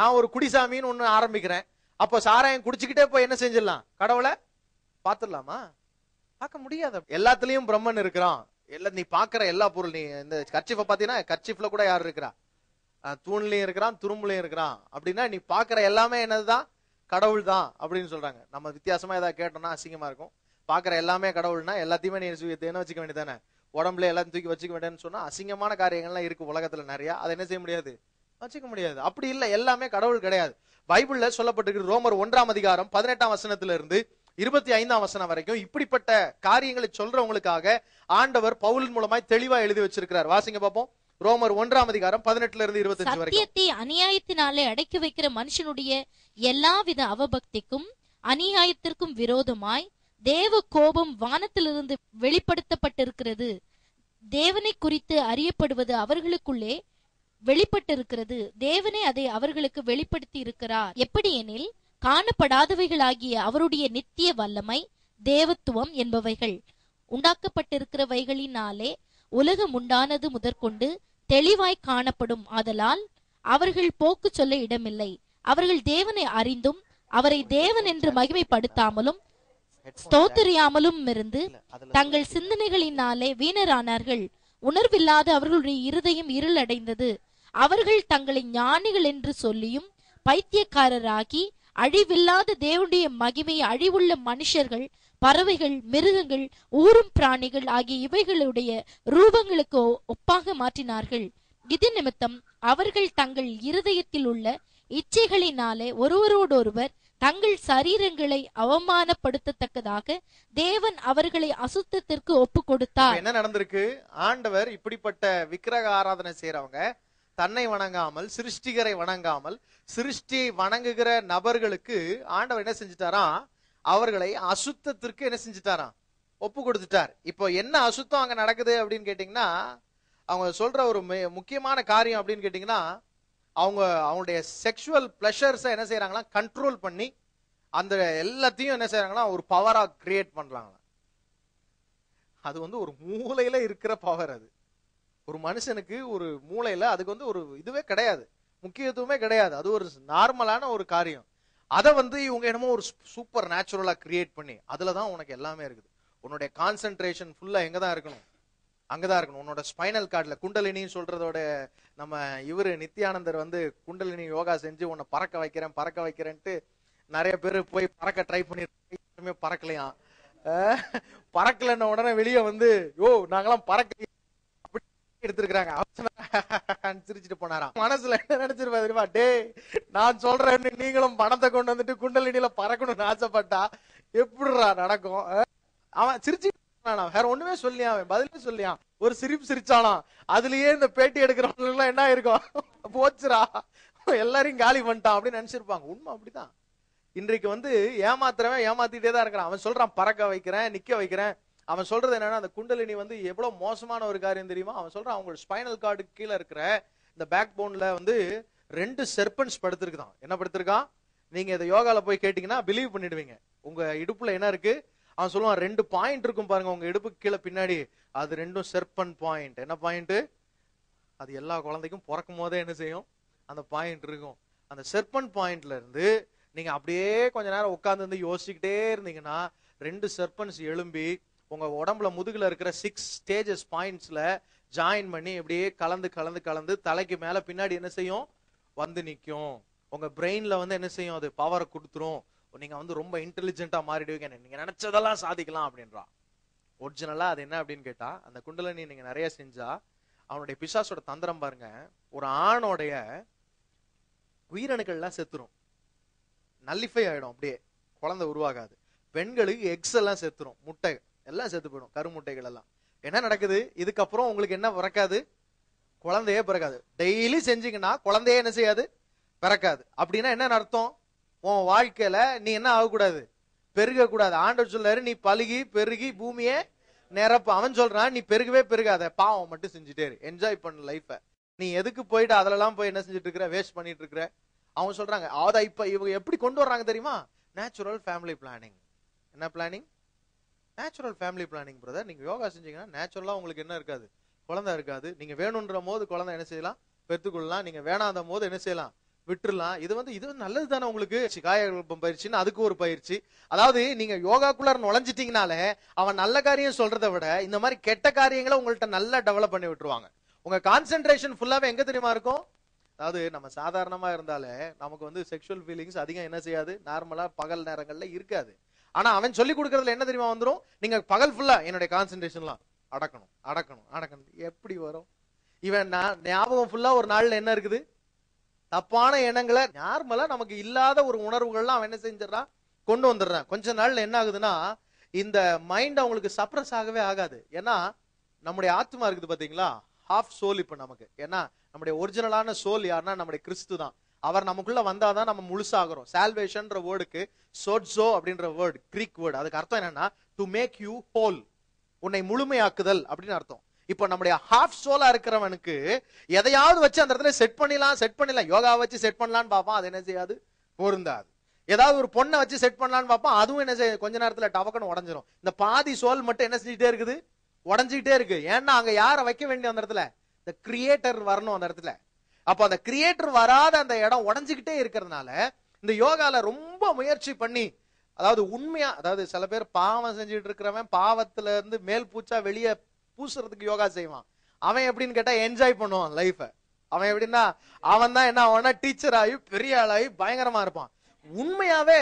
நான் ஒரு குடிசாமின்னு ஒண்ணு ஆரம்பிக்கிறேன் அப்போ சாராயம் குடிச்சுக்கிட்டே போய் என்ன செஞ்சிடலாம் கடவுளை பார்த்துடலாமா பார்க்க முடியாது எல்லாத்துலயும் பிரம்மன் இருக்கிறான் எல்லா நீ பாக்குற எல்லா பொருள் நீ இந்த கர்ச்சிஃபை பாத்தீங்கன்னா கர்ச்சிஃப்ல கூட யார் இருக்கிறா தூண்லயும் இருக்கிறான் துரும்புலயும் இருக்கிறான் அப்படின்னா நீ பாக்குற எல்லாமே என்னதுதான் கடவுள் தான் அப்படின்னு சொல்றாங்க நம்ம வித்தியாசமா ஏதாவது கேட்டோம்னா அசிங்கமா இருக்கும் பாக்குற எல்லாமே கடவுள்னா எல்லாத்தையுமே நீ தேன வச்சுக்க வேண்டியதானே உடம்புல எல்லாத்தையும் தூக்கி வச்சுக்க வேண்டியன்னு சொன்னா அசிங்கமான காரியங்கள்லாம் இருக்கு உலகத்துல நிறைய அதை என்ன செய்ய முடியாது வச்சுக்க முடியாது அப்படி இல்லை எல்லாமே கடவுள் கிடையாது பைபிள்ல சொல்லப்பட்டிருக்கிற ரோமர் ஒன்றாம் அதிகாரம் பதினெட்டாம் வசனத்துல இருந்து இருபத்தி ஐந்தாம் வசனம் வரைக்கும் இப்படிப்பட்ட காரியங்களை சொல்றவங்களுக்காக ஆண்டவர் பவுலின் மூலமாய் தெளிவா எழுதி வச்சிருக்கிறார் வாசிங்க பார்ப்போம் ரோமர் ஒன்றாம் அதிகாரம் பதினெட்டுல இருந்து இருபத்தஞ்சு வரைக்கும் அநியாயத்தினாலே அடக்கி வைக்கிற மனுஷனுடைய எல்லா வித அவபக்திக்கும் அநியாயத்திற்கும் விரோதமாய் தேவ கோபம் வானத்திலிருந்து வெளிப்படுத்தப்பட்டிருக்கிறது தேவனை குறித்து அறியப்படுவது அவர்களுக்குள்ளே வெளிப்பட்டிருக்கிறது தேவனே அதை அவர்களுக்கு வெளிப்படுத்தி இருக்கிறார் எப்படி எனில் காணப்படாதவைகளாகிய அவருடைய நித்திய வல்லமை தேவத்துவம் என்பவைகள் உண்டாக்கப்பட்டிருக்கிறவைகளினாலே உலகம் உண்டானது முதற்கொண்டு தெளிவாய் காணப்படும் ஆதலால் அவர்கள் போக்கு சொல்ல இடமில்லை அவர்கள் தேவனை அறிந்தும் அவரை தேவன் என்று மகிமைப்படுத்தாமலும் ஸ்தோத்தரியாமலும் இருந்து தங்கள் சிந்தனைகளினாலே வீணரானார்கள் உணர்வில்லாத அவர்களுடைய இருதயம் இருளடைந்தது அவர்கள் தங்களை ஞானிகள் என்று சொல்லியும் பைத்தியக்காரராகி அழிவில்லாத தேவனுடைய மகிமை அழிவுள்ள மனுஷர்கள் பறவைகள் மிருகங்கள் ஊரும் பிராணிகள் ஆகிய இவைகளுடைய ரூபங்களுக்கு ஒப்பாக மாற்றினார்கள் இது நிமித்தம் அவர்கள் தங்கள் இருதயத்தில் உள்ள இச்சைகளினாலே ஒருவரோடொருவர் தங்கள் சரீரங்களை அவமானப்படுத்தத்தக்கதாக தேவன் அவர்களை அசுத்தத்திற்கு ஒப்பு கொடுத்தார் என்ன நடந்திருக்கு ஆண்டவர் இப்படிப்பட்ட விக்கிரக ஆராதனை செய்யறவங்க தன்னை வணங்காமல் சிருஷ்டிகரை வணங்காமல் சிருஷ்டியை வணங்குகிற நபர்களுக்கு ஆண்டவர் என்ன செஞ்சுட்டாராம் அவர்களை அசுத்தத்திற்கு என்ன செஞ்சுட்டாராம் ஒப்பு கொடுத்துட்டார் இப்போ என்ன அசுத்தம் அங்க நடக்குது அப்படின்னு கேட்டீங்கன்னா அவங்க சொல்ற ஒரு முக்கியமான காரியம் அப்படின்னு கேட்டீங்கன்னா அவங்க அவங்களுடைய செக்ஷுவல் பிளஷர்ஸை என்ன செய்யறாங்களா கண்ட்ரோல் பண்ணி அந்த எல்லாத்தையும் என்ன செய்யறாங்களா ஒரு பவரா கிரியேட் பண்றாங்களா அது வந்து ஒரு மூலையில இருக்கிற பவர் அது ஒரு மனுஷனுக்கு ஒரு மூளையில அதுக்கு வந்து ஒரு இதுவே கிடையாது முக்கியத்துவமே கிடையாது அது ஒரு நார்மலான ஒரு காரியம் அதை வந்து இவங்க என்னமோ ஒரு சூப்பர் நேச்சுரலா கிரியேட் பண்ணி அதுல தான் உனக்கு எல்லாமே இருக்குது உன்னுடைய கான்சென்ட்ரேஷன் ஃபுல்லா எங்க தான் இருக்கணும் அங்கதான் இருக்கணும் உன்னோட ஸ்பைனல் கார்டில் குண்டலினின்னு சொல்றதோட நம்ம இவர் நித்யானந்தர் வந்து குண்டலினி யோகா செஞ்சு உன்னை பறக்க வைக்கிறேன் பறக்க வைக்கிறேன்ட்டு நிறைய பேர் போய் பறக்க ட்ரை பண்ணி பறக்கலையாம் பறக்கலன்ன உடனே வெளியே வந்து யோ நாங்களாம் பறக்க எடுத்திருக்காங்க சிரிச்சுட்டு போனாராம் மனசுல என்ன நினைச்சிருப்பா தெரியுமா டே நான் சொல்றேன்னு நீங்களும் பணத்தை கொண்டு வந்துட்டு குண்டலினியில பறக்கணும்னு ஆசைப்பட்டா எப்படிடா நடக்கும் அவன் சிரிச்சு வேற ஒண்ணுமே சொல்லியா அவன் பதிலே சொல்லியா ஒரு சிரிப்பு சிரிச்சானா அதுலயே இந்த பேட்டி எடுக்கிறவங்க எல்லாம் என்ன இருக்கும் போச்சுரா எல்லாரையும் காலி பண்ணிட்டான் அப்படின்னு நினைச்சிருப்பாங்க உண்மை அப்படிதான் இன்றைக்கு வந்து ஏமாத்துறவன் ஏமாத்திட்டே தான் இருக்கிறான் அவன் சொல்றான் பறக்க வைக்கிறேன் நிக்க வைக்கிறேன் அவன் சொல்றது என்னன்னா அந்த குண்டலினி வந்து எவ்வளவு மோசமான ஒரு காரியம் தெரியுமா அவன் சொல்றான் அவங்களோட ஸ்பைனல் கார்டு கீழே இருக்கிற இந்த பேக் போன்ல வந்து ரெண்டு செர்பன்ஸ் படுத்திருக்குதான் என்ன படுத்திருக்கான் நீங்க இதை யோகால போய் கேட்டீங்கன்னா பிலீவ் பண்ணிடுவீங்க உங்க இடுப்புல என்ன இருக்கு அவன் சொல்லுவான் ரெண்டு பாயிண்ட் இருக்கும் பாருங்க உங்க இடுப்புக்கு கீழே பின்னாடி அது ரெண்டும் செர்பன் பாயிண்ட் என்ன பாயிண்ட் அது எல்லா குழந்தைக்கும் பிறக்கும் போதே என்ன செய்யும் அந்த பாயிண்ட் இருக்கும் அந்த செர்பன் பாயிண்ட்ல இருந்து நீங்க அப்படியே கொஞ்ச நேரம் உட்காந்து யோசிச்சுக்கிட்டே இருந்தீங்கன்னா ரெண்டு செர்பன்ஸ் எழும்பி உங்கள் உடம்புல முதுகில் இருக்கிற சிக்ஸ் ஸ்டேஜஸ் பாயிண்ட்ஸில் ஜாயின் பண்ணி இப்படியே கலந்து கலந்து கலந்து தலைக்கு மேலே பின்னாடி என்ன செய்யும் வந்து நிற்கும் உங்கள் பிரெயின்ல வந்து என்ன செய்யும் அது பவரை கொடுத்துரும் நீங்கள் வந்து ரொம்ப இன்டெலிஜென்ட்டாக மாறிடுவீங்க நீங்கள் நினச்சதெல்லாம் சாதிக்கலாம் அப்படின்றா ஒரிஜினலாக அது என்ன அப்படின்னு கேட்டால் அந்த நீ நீங்கள் நிறைய செஞ்சால் அவனுடைய பிசாசோட தந்திரம் பாருங்க ஒரு ஆணோடைய உயிரணுக்கள்லாம் செத்துரும் நல்லிஃபை ஆகிடும் அப்படியே குழந்தை உருவாகாது பெண்களுக்கு எக்ஸ் எல்லாம் செத்துரும் முட்டை எல்லாம் செத்து போயிடும் கருமுட்டைகள் எல்லாம் என்ன நடக்குது இதுக்கப்புறம் உங்களுக்கு என்ன பிறக்காது குழந்தையே பிறக்காது டெய்லி செஞ்சீங்கன்னா குழந்தையே என்ன செய்யாது பிறக்காது அப்படின்னா என்ன அர்த்தம் உன் வாழ்க்கையில நீ என்ன ஆகக்கூடாது பெருக கூடாது ஆண்டவர் சொல்லாரு நீ பழுகி பெருகி பூமியே நிரப்ப அவன் சொல்றான் நீ பெருகவே பெருகாத பாவம் மட்டும் செஞ்சுட்டே இரு என்ஜாய் பண்ண லைஃப நீ எதுக்கு போயிட்டு அதெல்லாம் போய் என்ன செஞ்சுட்டு இருக்கிற வேஸ்ட் பண்ணிட்டு இருக்க அவங்க சொல்றாங்க அதை இப்ப இவங்க எப்படி கொண்டு வர்றாங்க தெரியுமா நேச்சுரல் ஃபேமிலி பிளானிங் என்ன planning natural family planning brother நீங்கள் யோகா செஞ்சீங்கன்னா நேச்சுரலாக உங்களுக்கு என்ன இருக்காது குழந்தை இருக்காது நீங்கள் வேணுன்ற போது குழந்தை என்ன செய்யலாம் பெற்றுக்கொள்ளலாம் நீங்கள் வேணாத போது என்ன செய்யலாம் விட்டுருலாம் இது வந்து இது நல்லது தானே உங்களுக்கு சிகாயல்பம் பயிற்சின்னு அதுக்கு ஒரு பயிற்சி அதாவது நீங்க யோகாக்குள்ளார நுழைஞ்சிட்டீங்கனாலே அவன் நல்ல காரியம் சொல்றதை விட இந்த மாதிரி கெட்ட காரியங்களை உங்கள்கிட்ட நல்லா டெவலப் பண்ணி விட்டுருவாங்க உங்க கான்சென்ட்ரேஷன் ஃபுல்லாவே எங்க தெரியுமா இருக்கும் அதாவது நம்ம சாதாரணமா இருந்தாலே நமக்கு வந்து செக்ஷுவல் ஃபீலிங்ஸ் அதிகம் என்ன செய்யாது நார்மலா பகல் நேரங்கள்ல இருக்காது ஆனா அவன் சொல்லி கொடுக்கறதுல என்ன தெரியுமா வந்துடும் நீங்க பகல் ஃபுல்லா என்னுடைய கான்சென்ட்ரேஷன்லாம் அடக்கணும் அடக்கணும் அடக்கணும் எப்படி வரும் இவன் நான் ஞாபகம் ஃபுல்லா ஒரு நாள்ல என்ன இருக்குது தப்பான எண்ணங்களை நார்மலா நமக்கு இல்லாத ஒரு உணர்வுகள்லாம் அவன் என்ன செஞ்சிடறான் கொண்டு வந்துடுறான் கொஞ்ச நாள்ல என்ன ஆகுதுன்னா இந்த மைண்ட் அவங்களுக்கு சப்ரஸ் ஆகவே ஆகாது ஏன்னா நம்முடைய ஆத்மா இருக்குது பாத்தீங்களா ஹாஃப் சோல் இப்போ நமக்கு ஏன்னா நம்முடைய ஒரிஜினலான சோல் யாருன்னா நம்முடைய கிறிஸ்து தான் அவர் நமக்குள்ள வந்தாதான் நம்ம முழுசாகிறோம் சால்வேஷன்ற வேர்டுக்கு சோட்ஸோ அப்படின்ற வேர்டு கிரீக் வேர்டு அதுக்கு அர்த்தம் என்னன்னா டு மேக் யூ ஹோல் உன்னை முழுமையாக்குதல் அப்படின்னு அர்த்தம் இப்போ நம்முடைய ஹாஃப் சோலா இருக்கிறவனுக்கு எதையாவது வச்சு அந்த இடத்துல செட் பண்ணிடலாம் செட் பண்ணிடலாம் யோகா வச்சு செட் பண்ணலாம்னு பார்ப்பான் அது என்ன செய்யாது பொருந்தாது ஏதாவது ஒரு பொண்ணை வச்சு செட் பண்ணலான்னு பார்ப்போம் அதுவும் என்ன செய்ய கொஞ்ச நேரத்தில் டவக்கன்னு உடஞ்சிரும் இந்த பாதி சோல் மட்டும் என்ன செஞ்சுட்டே இருக்குது உடஞ்சிக்கிட்டே இருக்கு ஏன்னா அங்க யாரை வைக்க வேண்டிய அந்த இடத்துல இந்த கிரியேட்டர் வரணும் அந்த இடத்துல அப்போ அந்த கிரியேட்டர் வராத அந்த இடம் உடஞ்சிக்கிட்டே இருக்கிறதுனால இந்த யோகால ரொம்ப முயற்சி பண்ணி அதாவது உண்மையா அதாவது சில பேர் பாவம் செஞ்சுட்டு இருக்கிறவன் பாவத்துல இருந்து மேல் பூச்சா வெளியே பூசுறதுக்கு யோகா செய்வான் அவன் எப்படின்னு கேட்டா என்ஜாய் பண்ணுவான் லைஃப அவன் எப்படின்னா அவன் தான் என்ன ஆவான்னா டீச்சர் ஆகி பெரிய ஆளாகி பயங்கரமா இருப்பான் உண்மையாவே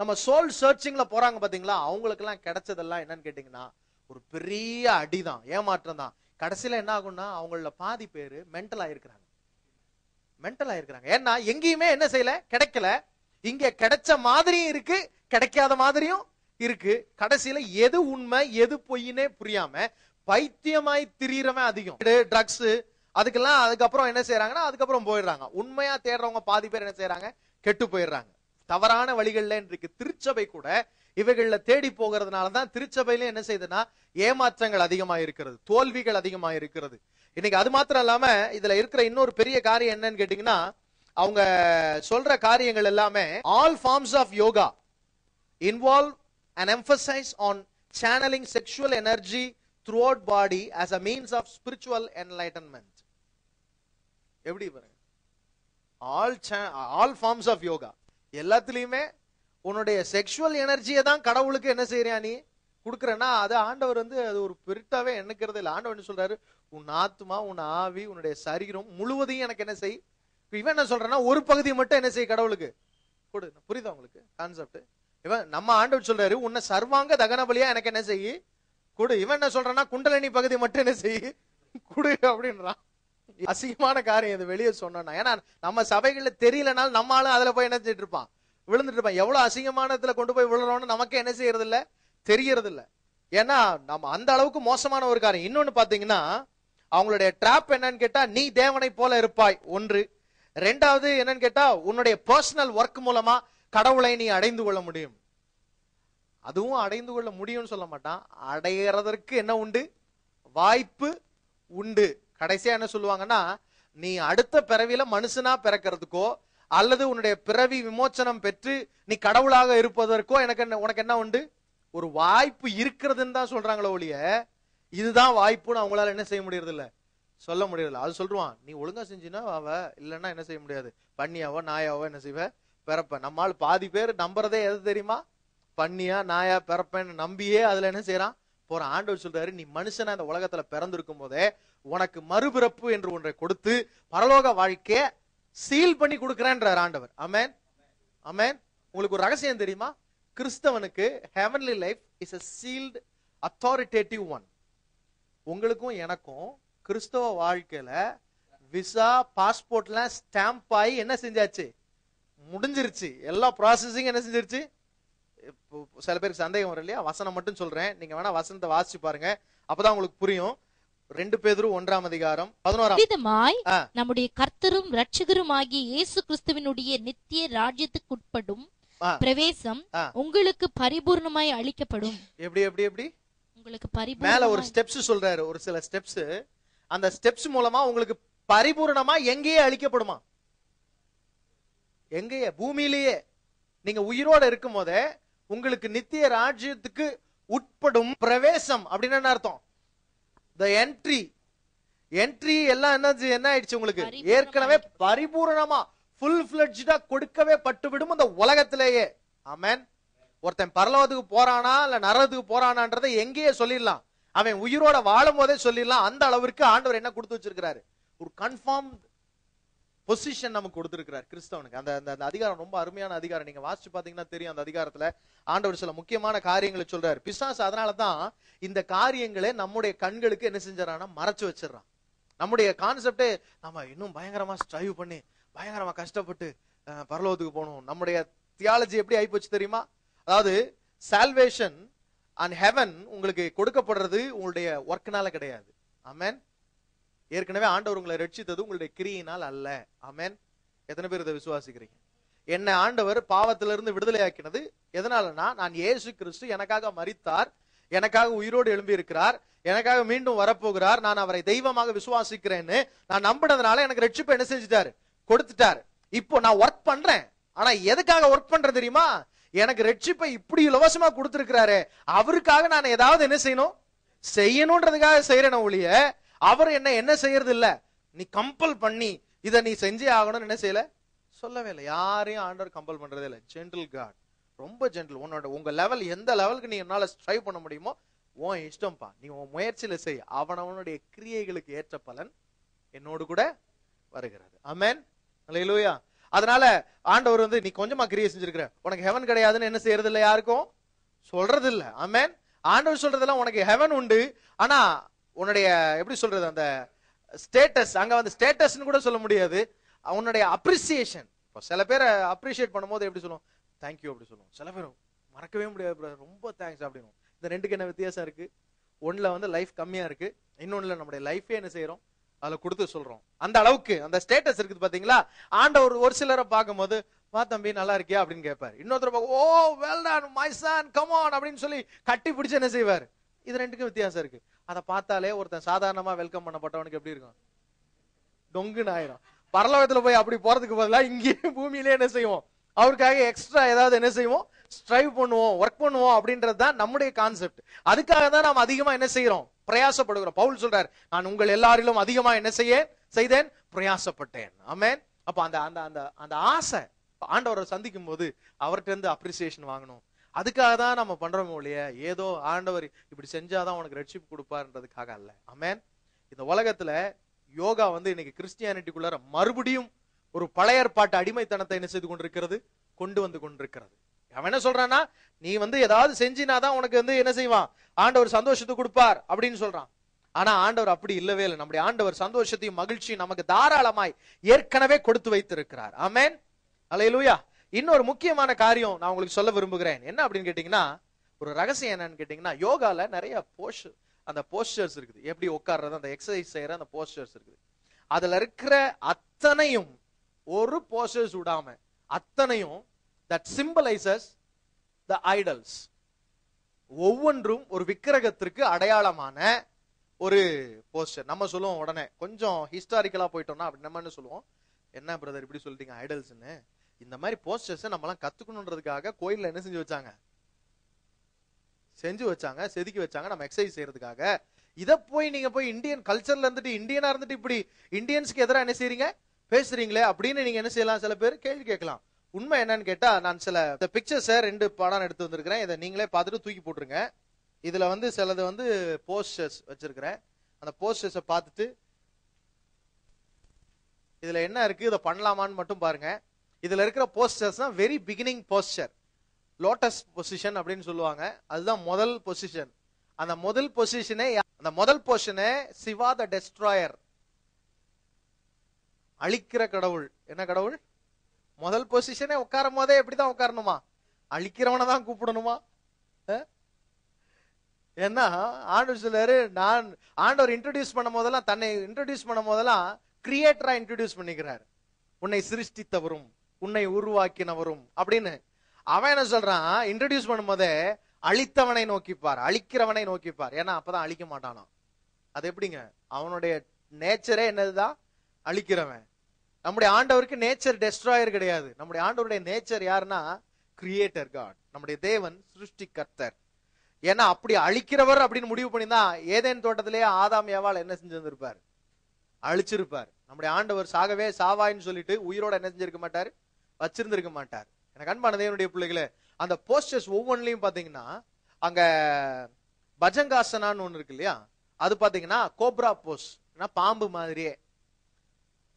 நம்ம சோல் சர்ச்சிங்ல போறாங்க பாத்தீங்களா அவங்களுக்கு எல்லாம் கிடைச்சதெல்லாம் என்னன்னு கேட்டீங்கன்னா ஒரு பெரிய அடிதான் ஏமாற்றம் தான் கடைசியில என்ன ஆகும்னா அவங்கள பாதி பேரு மென்டல் ஆயிருக்கிறாங்க மென்டல் இருக்கிறாங்க ஏன்னா எங்கேயுமே என்ன செய்யல கிடைக்கல இங்க கிடைச்ச மாதிரியும் இருக்கு கிடைக்காத மாதிரியும் இருக்கு கடைசியில எது உண்மை எது பொய்னே புரியாம பைத்தியமாய் திரியறவன் அதிகம் ட்ரக்ஸ் அதுக்கெல்லாம் அதுக்கப்புறம் என்ன செய்யறாங்கன்னா அதுக்கப்புறம் போயிடுறாங்க உண்மையா தேடுறவங்க பாதி பேர் என்ன செய்யறாங்க கெட்டு போயிடுறாங்க தவறான வழிகள்ல இருக்கு திருச்சபை கூட இவைகள்ல தேடி போகிறதுனாலதான் திருச்சபையில என்ன செய்யுதுன்னா ஏமாற்றங்கள் அதிகமா இருக்கிறது தோல்விகள் அதிகமா இருக்கிறது இன்னைக்கு அது மாத்திரம் இல்லாம இதுல இருக்கிற இன்னொரு பெரிய காரியம் என்னன்னு கேட்டீங்கன்னா அவங்க சொல்ற காரியங்கள் எல்லாமே all forms of yoga involve and emphasise on channelling sexual energy throughout body as a means of spiritual enlightenment எப்படி பாருங்க all all forms of yoga எல்லாத்துலயுமே உன்னுடைய செக்ஷுவல் எனர்ஜியை தான் கடவுளுக்கு என்ன செய்யறியா நீ கொடுக்குறேன்னா அது ஆண்டவர் வந்து அது ஒரு பெருட்டாவே எண்ணுக்கிறது இல்லை ஆண்டவர் என்ன சொல்றாரு உன் ஆத்மா உன் ஆவி உன்னுடைய சரீரம் முழுவதையும் எனக்கு என்ன செய் இவன் என்ன சொல்றேன்னா ஒரு பகுதியை மட்டும் என்ன செய் கடவுளுக்கு கொடு புரியுதா உங்களுக்கு கான்செப்ட் இவன் நம்ம ஆண்டவர் சொல்றாரு உன்னை சர்வாங்க தகன பலியா எனக்கு என்ன செய் கொடு இவன் என்ன சொல்றனா குண்டலினி பகுதி மட்டும் என்ன செய் கொடு அப்படின்றான் அசிங்கமான காரியம் இது வெளியே சொன்னா ஏன்னா நம்ம சபைகள்ல நம்ம ஆளும் அதுல போய் என்ன செஞ்சுட்டு இருப்பான் விழுந்துட்டு இருப்பான் எவ்வளவு அசிங்கமானத்துல கொண்டு போய் விழுறோம்னு நமக்கு என்ன செய்யறது இல்ல தெரியறது இல்ல ஏன்னா நம்ம அந்த அளவுக்கு மோசமான ஒரு காரியம் இன்னொன்னு பாத்தீங்கன்னா அவங்களுடைய ட்ராப் என்னன்னு கேட்டா நீ தேவனை போல இருப்பாய் ஒன்று ரெண்டாவது என்னன்னு கேட்டா உன்னுடைய பர்சனல் ஒர்க் மூலமா கடவுளை நீ அடைந்து கொள்ள முடியும் அதுவும் அடைந்து கொள்ள முடியும்னு சொல்ல மாட்டான் அடையிறதற்கு என்ன உண்டு வாய்ப்பு உண்டு கடைசியா என்ன சொல்லுவாங்கன்னா நீ அடுத்த பிறவியில மனுஷனா பிறக்கிறதுக்கோ அல்லது உன்னுடைய பிறவி விமோச்சனம் பெற்று நீ கடவுளாக இருப்பதற்கோ எனக்கு என்ன உனக்கு என்ன உண்டு ஒரு வாய்ப்பு இருக்கிறதுன்னு தான் சொல்றாங்களோ ஒழிய இதுதான் வாய்ப்புன்னு அவங்களால என்ன செய்ய முடியறதில்ல சொல்ல முடியறதில்ல அது சொல்றான் நீ ஒழுங்கா செஞ்சினா அவ இல்லைன்னா என்ன செய்ய முடியாது பண்ணியாவோ நாயாவோ என்ன செய்வ பிறப்ப நம்மால் பாதி பேர் நம்புறதே எது தெரியுமா பண்ணியா நாயா பிறப்பேன்னு நம்பியே அதுல என்ன செய்யறான் போற ஆண்டவர் சொல்றாரு நீ மனுஷனா இந்த உலகத்துல பிறந்திருக்கும் போதே உனக்கு மறுபிறப்பு என்று ஒன்றை கொடுத்து பரலோக வாழ்க்கைய சீல் பண்ணி கொடுக்குறேன்றார் ஆண்டவர் அமேன் அமேன் உங்களுக்கு ஒரு ரகசியம் தெரியுமா கிறிஸ்தவனுக்கு heavenly life is a sealed authoritative one உங்களுக்கும் எனக்கும் கிறிஸ்தவ வாழ்க்கையில விசா பாஸ்போர்ட்லாம் ஸ்டாம்ப் ஆகி என்ன செஞ்சாச்சு முடிஞ்சிருச்சு எல்லா ப்ராசஸிங் என்ன செஞ்சிருச்சு இப்போ சில பேருக்கு சந்தேகம் வரும் இல்லையா வசனம் மட்டும் சொல்றேன் நீங்க வேணா வசனத்தை வாசிச்சு பாருங்க அப்பதான் உங்களுக்கு புரியும் ரெண்டு பேரும் ஒன்றாம் அதிகாரம் பதினோராம் விதமாய் நம்முடைய கர்த்தரும் ரட்சகரும் ஆகிய இயேசு கிறிஸ்துவனுடைய நித்திய ராஜ்யத்துக்குட்படும் பிரவேசம் உங்களுக்கு பரிபூர்ணமாய் அளிக்கப்படும் எப்படி எப்படி எப்படி உங்களுக்கு மேல ஒரு ஸ்டெப்ஸ் சொல்றாரு ஒரு சில ஸ்டெப்ஸ் அந்த ஸ்டெப்ஸ் மூலமா உங்களுக்கு பரிபூர்ணமா எங்கேயே அழிக்கப்படுமா எங்கேயே பூமியிலேயே நீங்க உயிரோட இருக்கும் போதே உங்களுக்கு நித்திய ராஜ்யத்துக்கு உட்படும் பிரவேசம் அப்படின்னு என்ன அர்த்தம் த என்ட்ரி என்ட்ரி எல்லாம் என்ன என்ன ஆயிடுச்சு உங்களுக்கு ஏற்கனவே பரிபூரணமா ஃபுல் ஃபிளட்ஜா கொடுக்கவே பட்டுவிடும் அந்த உலகத்திலேயே ஆமேன் ஒருத்தன் பரலோகத்துக்கு போறானா இல்ல நரகத்துக்கு போறானான்றதை எங்கேயே சொல்லிடலாம் அவன் உயிரோட வாழும் போதே சொல்லிடலாம் அந்த அளவிற்கு ஆண்டவர் என்ன கொடுத்து வச்சிருக்கிறாரு ஒரு கன்ஃபார்ம் பொசிஷன் நமக்கு கொடுத்துருக்கிறார் கிறிஸ்தவனுக்கு அந்த அந்த அதிகாரம் ரொம்ப அருமையான அதிகாரம் நீங்க வாசிச்சு பாத்தீங்கன்னா தெரியும் அந்த அதிகாரத்துல ஆண்டவர் சில முக்கியமான காரியங்களை சொல்றாரு பிசாஸ் அதனாலதான் இந்த காரியங்களை நம்முடைய கண்களுக்கு என்ன செஞ்சாரான்னா மறைச்சு வச்சிடறான் நம்முடைய கான்செப்டே நம்ம இன்னும் பயங்கரமா ஸ்ட்ரைவ் பண்ணி பயங்கரமா கஷ்டப்பட்டு பரலோகத்துக்கு போகணும் நம்முடைய தியாலஜி எப்படி ஆயிப்போச்சு தெரியுமா அதாவது சால்வேஷன் அண்ட் ஹெவன் உங்களுக்கு கொடுக்கப்படுறது உங்களுடைய ஒர்க்னால கிடையாது அமேன் ஏற்கனவே ஆண்டவர் உங்களை ரட்சித்தது உங்களுடைய கிரியினால் அல்ல அமேன் எத்தனை பேர் இதை விசுவாசிக்கிறீங்க என்னை ஆண்டவர் பாவத்திலிருந்து விடுதலையாக்கினது எதனாலனா நான் ஏசு கிறிஸ்து எனக்காக மறித்தார் எனக்காக உயிரோடு எழும்பி இருக்கிறார் எனக்காக மீண்டும் வரப்போகிறார் நான் அவரை தெய்வமாக விசுவாசிக்கிறேன்னு நான் நம்பினதுனால எனக்கு ரட்சிப்பு என்ன செஞ்சுட்டாரு கொடுத்துட்டாரு இப்போ நான் ஒர்க் பண்றேன் ஆனா எதுக்காக ஒர்க் பண்றேன் தெரியுமா எனக்கு ரட்சிப்பை இப்படி இலவசமா கொடுத்துருக்கிறாரு அவருக்காக நான் ஏதாவது என்ன செய்யணும் செய்யணும்ன்றதுக்காக செய்யறேன ஒழிய அவர் என்ன என்ன செய்யறது இல்ல நீ கம்பல் பண்ணி இதை நீ செஞ்சே ஆகணும்னு என்ன செய்யல சொல்லவே இல்லை யாரையும் ஆண்டவர் கம்பல் பண்றதே இல்லை ஜென்ரல் காட் ரொம்ப ஜென்ரல் உன்னோட உங்க லெவல் எந்த லெவலுக்கு நீ என்னால ஸ்ட்ரைவ் பண்ண முடியுமோ உன் இஷ்டம்ப்பா நீ உன் முயற்சியில செய் அவனவனுடைய கிரியைகளுக்கு ஏற்ற பலன் என்னோடு கூட வருகிறது அமேன் அலையிலூயா அதனால ஆண்டவர் வந்து நீ கொஞ்சமா கிரியை செஞ்சிருக்கிற உனக்கு ஹெவன் கிடையாதுன்னு என்ன செய்யறது இல்லை யாருக்கும் சொல்றது இல்ல ஆமேன் ஆண்டவர் சொல்றதெல்லாம் உனக்கு ஹெவன் உண்டு ஆனா உன்னுடைய எப்படி சொல்றது அந்த ஸ்டேட்டஸ் அங்க வந்து ஸ்டேட்டஸ்னு கூட சொல்ல முடியாது உன்னுடைய அப்ரிசியேஷன் இப்போ சில பேரை அப்ரிஷியேட் பண்ணும்போது எப்படி சொல்லுவோம் தேங்க்யூ அப்படி சொல்லுவோம் சில பேர் மறக்கவே முடியாது ரொம்ப தேங்க்ஸ் அப்படின்னு இந்த ரெண்டுக்கு என்ன வித்தியாசம் இருக்கு ஒன்றில் வந்து லைஃப் கம்மியாக இருக்கு இன்னொன்றில் நம்முடைய லைஃபே என்ன செய்கிறோம் அதுல கொடுத்து சொல்றோம் அந்த அளவுக்கு அந்த ஸ்டேட்டஸ் இருக்குது பாத்தீங்களா ஆண்டவர் ஒரு சிலரை பார்க்கும்போது வா தம்பி நல்லா இருக்கியா அப்படின்னு கேட்பார் இன்னொருத்தர் ஓ வெல்டான் மைசான் கமான் அப்படின்னு சொல்லி கட்டி பிடிச்ச என்ன செய்வார் இது ரெண்டுக்கும் வித்தியாசம் இருக்கு அதை பார்த்தாலே ஒருத்தன் சாதாரணமா வெல்கம் பண்ணப்பட்டவனுக்கு எப்படி இருக்கும் டொங்குன்னு ஆயிரும் பரலோகத்துல போய் அப்படி போறதுக்கு பதிலாக இங்கேயே பூமியிலே என்ன செய்வோம் அவருக்காக எக்ஸ்ட்ரா ஏதாவது என்ன செய்வோம் ஸ்ட்ரைவ் பண்ணுவோம் ஒர்க் பண்ணுவோம் அப்படின்றது தான் நம்முடைய கான்செப்ட் அதுக்காக தான் நாம் அதிகமா என்ன செய்யறோம் பிரயாசப்படுகிறோம் பவுல் சொல்றார் நான் உங்கள் எல்லாரிலும் அதிகமா என்ன செய்ய செய்தேன் பிரயாசப்பட்டேன் ஆமேன் அப்ப அந்த அந்த அந்த அந்த ஆசை ஆண்டவரை சந்திக்கும் போது அவர்கிட்ட இருந்து அப்ரிசியேஷன் வாங்கணும் அதுக்காக தான் நம்ம பண்றோமோ இல்லையா ஏதோ ஆண்டவர் இப்படி செஞ்சாதான் உனக்கு ரட்சிப்பு கொடுப்பாருன்றதுக்காக அல்ல ஆமேன் இந்த உலகத்துல யோகா வந்து இன்னைக்கு கிறிஸ்டியானிட்டிக்குள்ளார மறுபடியும் ஒரு பழைய பாட்டு அடிமைத்தனத்தை என்ன செய்து கொண்டிருக்கிறது கொண்டு வந்து கொண்டிருக்கிறது அவன் என்ன சொல்றான்னா நீ வந்து ஏதாவது செஞ்சினா தான் உனக்கு வந்து என்ன செய்வான் ஆண்டவர் சந்தோஷத்தை கொடுப்பார் அப்படின்னு சொல்றான் ஆனா ஆண்டவர் அப்படி இல்லவே இல்லை நம்முடைய ஆண்டவர் சந்தோஷத்தையும் மகிழ்ச்சியும் நமக்கு தாராளமாய் ஏற்கனவே கொடுத்து வைத்திருக்கிறார் ஆமேன் அலையலூயா இன்னொரு முக்கியமான காரியம் நான் உங்களுக்கு சொல்ல விரும்புகிறேன் என்ன அப்படின்னு கேட்டீங்கன்னா ஒரு ரகசியம் என்னன்னு கேட்டீங்கன்னா யோகால நிறைய போஸ்டர் அந்த போஸ்டர்ஸ் இருக்குது எப்படி உட்கார்றது அந்த எக்ஸசைஸ் செய்யற அந்த போஸ்டர்ஸ் இருக்குது அதுல இருக்கிற அத்தனையும் ஒரு போஸ்டர்ஸ் விடாம அத்தனையும் தட் சிம்பலைசஸ் த ஐடல்ஸ் ஒவ்வொன்றும் ஒரு விக்கிரகத்திற்கு அடையாளமான ஒரு போஸ்டர் நம்ம சொல்லுவோம் உடனே கொஞ்சம் ஹிஸ்டாரிக்கலா போயிட்டோம்னா அப்படி நம்ம சொல்லுவோம் என்ன பிரதர் இப்படி சொல்லிட்டீங்க ஐடல்ஸ்னு இந்த மாதிரி போஸ்டர்ஸை நம்மலாம் கத்துக்கணுன்றதுக்காக கோயில்ல என்ன செஞ்சு வச்சாங்க செஞ்சு வச்சாங்க செதுக்கி வச்சாங்க நம்ம எக்ஸசைஸ் செய்யறதுக்காக இதை போய் நீங்க போய் இந்தியன் கல்ச்சர்ல இருந்துட்டு இந்தியனா இருந்துட்டு இப்படி இந்தியன்ஸ்க்கு எதிராக என்ன செய்றீங்க பேசுறீங்களே அப்படின்னு நீங்க என்ன செய்யலாம் சில பேர் கேள்வி கேட்கலாம் உண்மை என்னன்னு கேட்டா நான் சில இந்த பிக்சர்ஸை ரெண்டு படம் எடுத்து வந்திருக்கிறேன் இதை நீங்களே பார்த்துட்டு தூக்கி போட்டுருங்க இதுல வந்து சிலது வந்து போஸ்டர்ஸ் வச்சிருக்கிறேன் அந்த போஸ்டர்ஸை பார்த்துட்டு இதுல என்ன இருக்கு இதை பண்ணலாமான்னு மட்டும் பாருங்க இதுல இருக்கிற போஸ்டர்ஸ் தான் very beginning posture lotus position அப்படின்னு சொல்லுவாங்க அதுதான் முதல் பொசிஷன் அந்த முதல் பொசிஷனே அந்த முதல் போஷனே சிவா த டெஸ்ட்ராயர் அழிக்கிற கடவுள் என்ன கடவுள் முதல் பொசிஷனே உட்காரும் போதே எப்படிதான் உட்காரணுமா அழிக்கிறவனை தான் கூப்பிடணுமா ஏன்னா ஆண்டவர் சொல்லாரு நான் ஆண்டவர் இன்ட்ரடியூஸ் பண்ணும் போதெல்லாம் தன்னை இன்ட்ரடியூஸ் பண்ணும் போதெல்லாம் கிரியேட்டரா இன்ட்ரடியூஸ் பண்ணிக்கிறார் உன்னை சிருஷ்டித்தவரும் உன்னை உருவாக்கினவரும் அப்படின்னு அவன் என்ன சொல்றான் இன்ட்ரடியூஸ் போதே அழித்தவனை நோக்கிப்பார் அழிக்கிறவனை நோக்கிப்பார் ஏன்னா அப்பதான் அழிக்க மாட்டானான் அது எப்படிங்க அவனுடைய நேச்சரே என்னதுதான் அழிக்கிறவன் நம்முடைய ஆண்டவருக்கு நேச்சர் டெஸ்ட்ராயர் கிடையாது நம்முடைய ஆண்டவருடைய நேச்சர் யாருன்னா கிரியேட்டர் காட் நம்முடைய தேவன் சிருஷ்டி கர்த்தர் ஏன்னா அப்படி அழிக்கிறவர் அப்படின்னு முடிவு பண்ணி தான் ஏதேன் தோட்டத்திலேயே ஆதாம் ஏவாள் என்ன செஞ்சிருந்திருப்பார் அழிச்சிருப்பார் நம்முடைய ஆண்டவர் சாகவே சாவாயின்னு சொல்லிட்டு உயிரோட என்ன செஞ்சிருக்க மாட்டார் வச்சிருந்திருக்க மாட்டார் எனக்கு அன்பான தேவனுடைய பிள்ளைகளை அந்த போஸ்டர்ஸ் ஒவ்வொன்றிலையும் பார்த்தீங்கன்னா அங்க பஜங்காசனான்னு ஒன்று இருக்கு இல்லையா அது பார்த்தீங்கன்னா கோப்ரா போஸ் பாம்பு மாதிரியே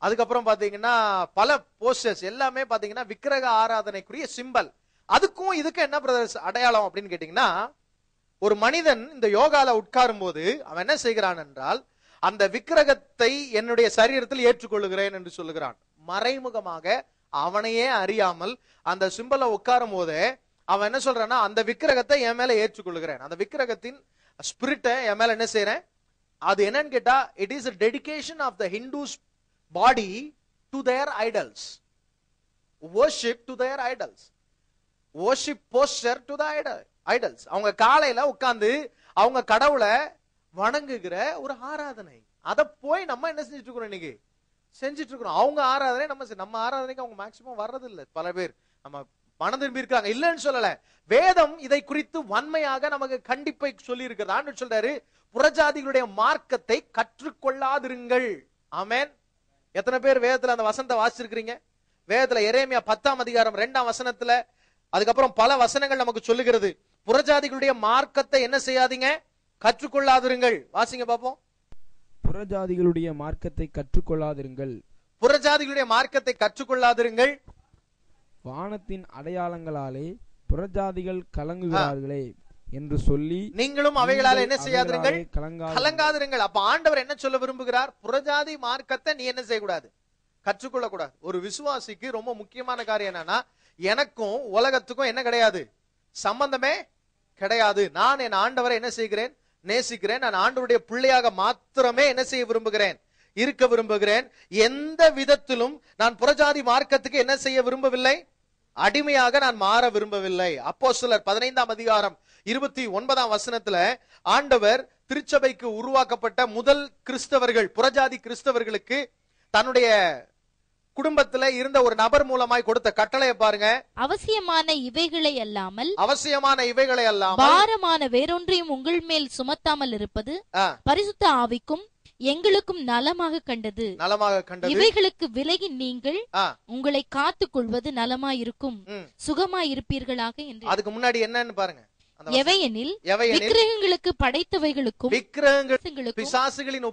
அதுக்கப்புறம் பாத்தீங்கன்னா பல போஸ்டர்ஸ் எல்லாமே பாத்தீங்கன்னா விக்கிரக ஆராதனைக்குரிய சிம்பல் அதுக்கும் இதுக்கும் என்ன பிரதர்ஸ் அடையாளம் அப்படின்னு கேட்டீங்கன்னா ஒரு மனிதன் இந்த யோகால உட்காரும் போது அவன் என்ன செய்கிறான் என்றால் அந்த விக்கிரகத்தை என்னுடைய சரீரத்தில் ஏற்றுக்கொள்ளுகிறேன் என்று சொல்லுகிறான் மறைமுகமாக அவனையே அறியாமல் அந்த சிம்பலை உட்காரும் போதே அவன் என்ன சொல்றான்னா அந்த விக்கிரகத்தை என் மேல ஏற்றுக்கொள்கிறேன் அந்த விக்கிரகத்தின் ஸ்பிரிட்டை என் மேல என்ன செய்யறேன் அது என்னன்னு கேட்டா it is dedication of the Hindu body to their idols. Worship to their idols. Worship posture to the idols. Idols அவங்க காலையில உட்காந்து அவங்க கடவுளை வணங்குகிற ஒரு ஆராதனை அதை போய் நம்ம என்ன செஞ்சுட்டு இருக்கிறோம் இன்னைக்கு செஞ்சுட்டு இருக்கிறோம் அவங்க ஆராதனை நம்ம நம்ம ஆராதனைக்கு அவங்க மேக்சிமம் வர்றது இல்லை பல பேர் நம்ம மன திரும்பி இருக்காங்க இல்லைன்னு சொல்லல வேதம் இதை குறித்து வன்மையாக நமக்கு கண்டிப்பை சொல்லி இருக்கிறான்னு சொல்றாரு புறஜாதிகளுடைய மார்க்கத்தை கற்றுக்கொள்ளாதிருங்கள் ஆமேன் எத்தனை பேர் வேதத்துல அந்த வசனத்தை வாசிச்சிருக்கிறீங்க வேதத்துல எரேமியா பத்தாம் அதிகாரம் ரெண்டாம் வசனத்துல அதுக்கப்புறம் பல வசனங்கள் நமக்கு சொல்லுகிறது புறஜாதிகளுடைய மார்க்கத்தை என்ன செய்யாதீங்க கற்றுக்கொள்ளாதிருங்கள் வாசிங்க பாப்போம் புறஜாதிகளுடைய மார்க்கத்தை கற்றுக்கொள்ளாதிருங்கள் புறஜாதிகளுடைய மார்க்கத்தை கற்றுக்கொள்ளாதிருங்கள் வானத்தின் அடையாளங்களாலே புறஜாதிகள் கலங்குகிறார்களே என்று சொல்லி நீங்களும் அவைகளால் என்ன செய்யாதீர்கள் கலங்காதிருங்கள் அப்ப ஆண்டவர் என்ன சொல்ல விரும்புகிறார் புறஜாதி மார்க்கத்தை நீ என்ன செய்யக்கூடாது கற்றுக்கொள்ள கூடாது ஒரு விசுவாசிக்கு ரொம்ப முக்கியமான காரியம் என்னன்னா எனக்கும் உலகத்துக்கும் என்ன கிடையாது சம்பந்தமே கிடையாது நான் என் ஆண்டவரை என்ன செய்கிறேன் நேசிக்கிறேன் நான் ஆண்டவருடைய பிள்ளையாக மாத்திரமே என்ன செய்ய விரும்புகிறேன் இருக்க விரும்புகிறேன் எந்த விதத்திலும் நான் புறஜாதி மார்க்கத்துக்கு என்ன செய்ய விரும்பவில்லை அடிமையாக நான் மாற விரும்பவில்லை அப்போ சிலர் பதினைந்தாம் அதிகாரம் இருபத்தி ஒன்பதாம் வசனத்துல ஆண்டவர் திருச்சபைக்கு உருவாக்கப்பட்ட முதல் கிறிஸ்தவர்கள் புறஜாதி கிறிஸ்தவர்களுக்கு தன்னுடைய குடும்பத்துல இருந்த ஒரு நபர் மூலமாய் கொடுத்த கட்டளையை பாருங்க அவசியமான இவைகளை அல்லாமல் அவசியமான இவைகளை அல்லாமல் பாரமான வேறொன்றையும் உங்கள் மேல் சுமத்தாமல் இருப்பது பரிசுத்த ஆவிக்கும் எங்களுக்கும் நலமாக கண்டது நலமாக கண்டது இவைகளுக்கு விலகி நீங்கள் உங்களை காத்துக் கொள்வது நலமாயிருக்கும் சுகமாயிருப்பீர்களாக என்று அதுக்கு முன்னாடி என்னன்னு பாருங்க எவையெனில் விக்கிரகங்களுக்கு படைத்தவைகளுக்கும் பிசாசுகளின்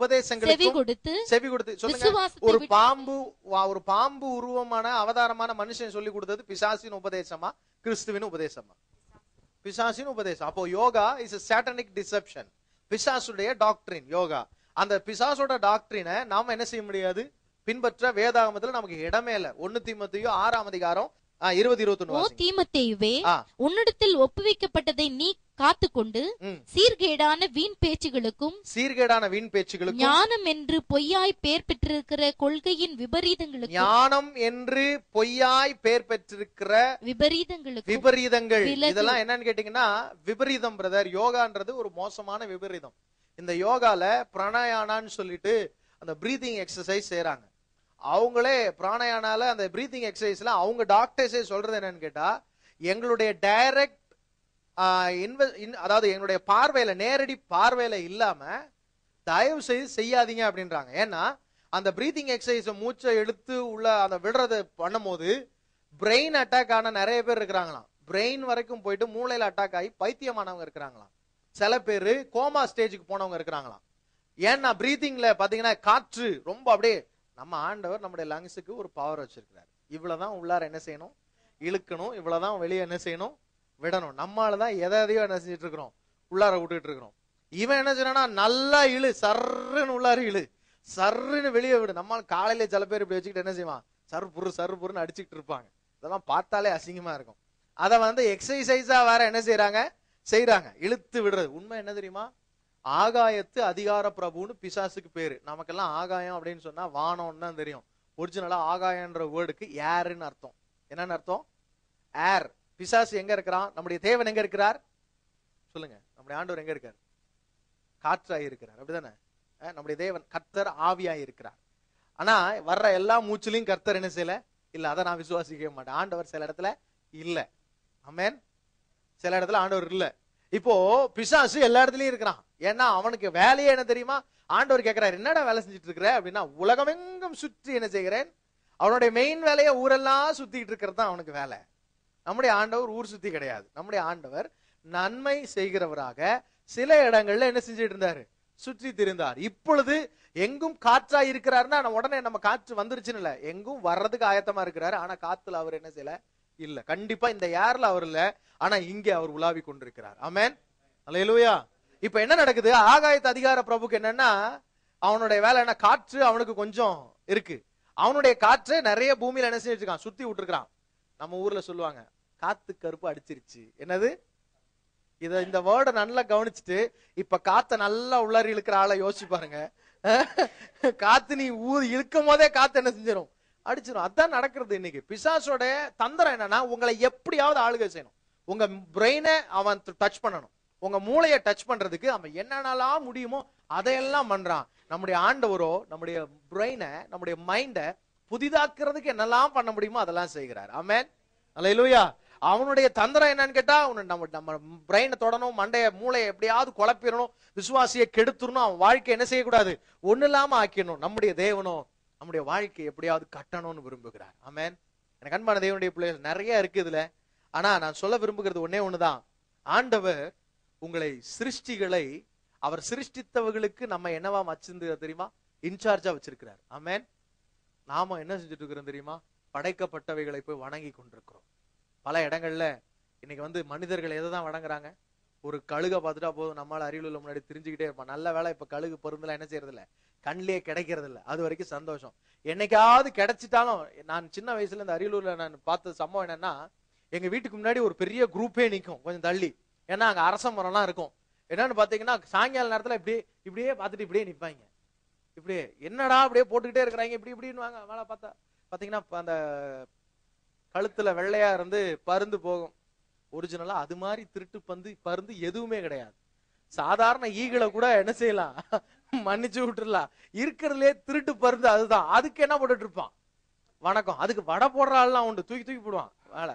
செவி கொடுத்து செவி கொடுத்து சொல்லுங்க ஒரு பாம்பு ஒரு பாம்பு உருவமான அவதாரமான மனுஷன் சொல்லி கொடுத்தது பிசாசின் உபதேசமா கிறிஸ்துவின் உபதேசமா பிசாசின் உபதேசம் அப்போ யோகா இஸ் டிசெப்ஷன் பிசாசுடைய டாக்டரின் யோகா அந்த பிசாசோட டாக்டரினை நாம என்ன செய்ய முடியாது பின்பற்ற வேதாகமத்துல நமக்கு இடமே இல்லை ஒன்னு திமுத்தையும் ஆறாம் அதிகாரம் இருபது இருபத்தி ஓ தீமத்தேயுவே உன்னிடத்தில் ஒப்புவிக்கப்பட்டதை நீ காத்து கொண்டு சீர்கேடான வீண் பேச்சுகளுக்கும் சீர்கேடான வீண் பேச்சுகளுக்கும் ஞானம் என்று பொய்யாய் பெயர் பெற்றிருக்கிற கொள்கையின் விபரீதங்களுக்கு ஞானம் என்று பொய்யாய் பெயர் பெற்றிருக்கிற விபரீதங்களுக்கு விபரீதங்கள் இதெல்லாம் என்னன்னு கேட்டீங்கன்னா விபரீதம் பிரதர் யோகான்றது ஒரு மோசமான விபரீதம் இந்த யோகால பிராணாயானான்னு சொல்லிட்டு அந்த பிரீதிங் எக்ஸசைஸ் செய்யறாங்க அவங்களே பிராணயானால அந்த பிரீத்திங் எக்ஸசைஸ்ல அவங்க டாக்டர்ஸே சொல்றது என்னன்னு கேட்டா எங்களுடைய டைரக்ட் அதாவது எங்களுடைய பார்வையில நேரடி பார்வையில இல்லாம தயவு செய்து செய்யாதீங்க அப்படின்றாங்க ஏன்னா அந்த பிரீத்திங் எக்ஸசைஸ் மூச்சை எடுத்து உள்ள அந்த விடுறத பண்ணும்போது பிரெயின் அட்டாக் ஆன நிறைய பேர் இருக்கிறாங்களாம் பிரெயின் வரைக்கும் போயிட்டு மூளையில அட்டாக் ஆகி பைத்தியமானவங்க இருக்கிறாங்களாம் சில பேர் கோமா ஸ்டேஜுக்கு போனவங்க இருக்கிறாங்களாம் ஏன்னா பிரீத்திங்ல பாத்தீங்கன்னா காற்று ரொம்ப அப்படியே நம்ம ஆண்டவர் நம்முடைய லங்ஸுக்கு ஒரு பவர் வச்சிருக்கிறார் இவ்வளவுதான் உள்ளார என்ன செய்யணும் இழுக்கணும் இவ்வளவுதான் வெளியே என்ன செய்யணும் விடணும் நம்மளால தான் எதை எதையோ என்ன செஞ்சுட்டு இருக்கிறோம் உள்ளார விட்டுட்டு இருக்கிறோம் இவன் என்ன செய்யறான்னா நல்லா இழு சர்ன்னு உள்ளார இழு சர்ன்னு வெளியே விடு நம்மால் காலையில சில பேர் இப்படி வச்சுக்கிட்டு என்ன செய்வான் சர் புரு சர் புருன்னு அடிச்சுட்டு இருப்பாங்க இதெல்லாம் பார்த்தாலே அசிங்கமா இருக்கும் அதை வந்து எக்ஸசைஸா வேற என்ன செய்யறாங்க செய்யறாங்க இழுத்து விடுறது உண்மை என்ன தெரியுமா ஆகாயத்து அதிகார பிரபுன்னு பிசாசுக்கு பேரு நமக்கெல்லாம் ஆகாயம் அப்படின்னு சொன்னா வானம்னு தான் தெரியும் ஒரிஜினலா ஆகாயன்ற வேர்டுக்கு ஏர்ன்னு அர்த்தம் என்னன்னு அர்த்தம் ஏர் பிசாசு எங்க இருக்கிறான் நம்முடைய தேவன் எங்க இருக்கிறார் சொல்லுங்க நம்முடைய ஆண்டவர் எங்க இருக்கார் காற்றாய் இருக்கிறார் அப்படிதானே நம்முடைய தேவன் கர்த்தர் ஆவியாய் இருக்கிறார் ஆனா வர்ற எல்லா மூச்சிலையும் கர்த்தர் என்ன செய்யல இல்ல அதை நான் விசுவாசிக்க மாட்டேன் ஆண்டவர் சில இடத்துல இல்ல அமேன் சில இடத்துல ஆண்டவர் இல்ல இப்போ பிசாசு எல்லா இடத்துலயும் இருக்கிறான் ஏன்னா அவனுக்கு வேலையே என்ன தெரியுமா ஆண்டவர் கேட்கிறார் என்னடா வேலை செஞ்சுட்டு இருக்கிற அப்படின்னா உலகமெங்கும் சுற்றி என்ன செய்கிறேன் அவனுடைய மெயின் வேலையை ஊரெல்லாம் சுத்திட்டு இருக்கிறது தான் அவனுக்கு வேலை நம்முடைய ஆண்டவர் ஊர் சுத்தி கிடையாது நம்முடைய ஆண்டவர் நன்மை செய்கிறவராக சில இடங்கள்ல என்ன செஞ்சுட்டு இருந்தாரு சுற்றி திரிந்தார் இப்பொழுது எங்கும் காற்றா இருக்கிறாருன்னா உடனே நம்ம காற்று வந்துருச்சுன்னு இல்ல எங்கும் வர்றதுக்கு ஆயத்தமா இருக்கிறாரு ஆனா காத்துல அவர் என்ன செய்யல இல்ல கண்டிப்பா இந்த ஏர்ல அவர் இல்ல ஆனா இங்கே அவர் உலாவி கொண்டிருக்கிறார் ஆமேன் அலையலுயா இப்ப என்ன நடக்குது ஆகாயத்து அதிகார பிரபுக்கு என்னன்னா அவனுடைய வேலை என்ன காற்று அவனுக்கு கொஞ்சம் இருக்கு அவனுடைய காற்று நிறைய பூமியில என்ன செஞ்சிருக்கான் சுத்தி விட்டுருக்கான் நம்ம ஊர்ல சொல்லுவாங்க காத்து கருப்பு அடிச்சிருச்சு என்னது இத இந்த வேர்டை நல்லா கவனிச்சுட்டு இப்ப காத்த நல்லா உள்ளாரி இழுக்கிற ஆளை யோசிச்சு பாருங்க காத்து நீ ஊர் இழுக்கும் போதே காத்து என்ன செஞ்சிடும் அடிச்சிடும் அதான் நடக்கிறது இன்னைக்கு பிசாசோட தந்திரம் என்னன்னா உங்களை எப்படியாவது ஆளுகை செய்யணும் உங்க பிரெயினை அவன் டச் பண்ணணும் உங்க மூளையை டச் பண்றதுக்கு அவன் என்னென்னலாம் முடியுமோ அதையெல்லாம் பண்றான் நம்முடைய ஆண்டவரோ நம்முடைய பிரெயினை நம்முடைய மைண்டை புதிதாக்குறதுக்கு என்னெல்லாம் பண்ண முடியுமோ அதெல்லாம் செய்கிறார் ஆமேன் இல்லையா அவனுடைய தந்திரம் என்னன்னு கேட்டா அவனை நம்ம நம்ம பிரெயினை தொடணும் மண்டைய மூளையை எப்படியாவது குழப்பிடணும் விசுவாசியை கெடுத்துடணும் அவன் வாழ்க்கை என்ன செய்யக்கூடாது ஒன்னு இல்லாம ஆக்கிடணும் நம்முடைய தேவனும் நம்முடைய வாழ்க்கை எப்படியாவது கட்டணும்னு விரும்புகிறார் ஆமேன் எனக்கு அன்பான தேவனுடைய பிள்ளைகள் நிறைய இருக்குதுல ஆனா நான் சொல்ல விரும்புகிறது ஒன்னே ஒண்ணுதான் ஆண்டவர் உங்களை சிருஷ்டிகளை அவர் சிருஷ்டித்தவர்களுக்கு நம்ம என்னவா வச்சிருந்தது தெரியுமா இன்சார்ஜா வச்சிருக்கிறார் ஆமேன் நாம என்ன செஞ்சுட்டு இருக்கிறோம் தெரியுமா படைக்கப்பட்டவைகளை போய் வணங்கி கொண்டிருக்கிறோம் பல இடங்கள்ல இன்னைக்கு வந்து மனிதர்கள் எதை தான் வணங்குறாங்க ஒரு கழுகை பார்த்துட்டா போதும் நம்மளால அறிவில் உள்ள முன்னாடி தெரிஞ்சுக்கிட்டே இருப்பான் நல்ல வேலை இப்ப கழுகு பொருந்தெல்லாம் என்ன செய்யறது இல்லை கண்ணிலேயே கிடைக்கிறது இல்லை அது வரைக்கும் சந்தோஷம் என்னைக்காவது கிடைச்சிட்டாலும் நான் சின்ன வயசுல இந்த அரியலூர்ல நான் பார்த்த சம்பவம் என்னன்னா எங்க வீட்டுக்கு முன்னாடி ஒரு பெரிய குரூப்பே நிற்கும் கொஞ்சம் தள்ளி ஏன்னா அங்கே அரச முறைலாம் இருக்கும் என்னன்னு பார்த்தீங்கன்னா சாயங்கால நேரத்தில் இப்படி இப்படியே பார்த்துட்டு இப்படியே நிற்பாங்க இப்படியே என்னடா அப்படியே போட்டுக்கிட்டே இருக்கிறாங்க இப்படி இப்படின்னு வாங்க மேலே பார்த்தா பார்த்தீங்கன்னா அந்த கழுத்தில் வெள்ளையாக இருந்து பருந்து போகும் ஒரிஜினலாக அது மாதிரி திருட்டு பந்து பருந்து எதுவுமே கிடையாது சாதாரண ஈகளை கூட என்ன செய்யலாம் மன்னிச்சு விட்டுடலாம் இருக்கிறதுலே திருட்டு பருந்து அதுதான் அதுக்கு என்ன போட்டுட்டு இருப்பான் வணக்கம் அதுக்கு வடை போடுற ஆள்லாம் உண்டு தூக்கி தூக்கி போடுவான் வேலை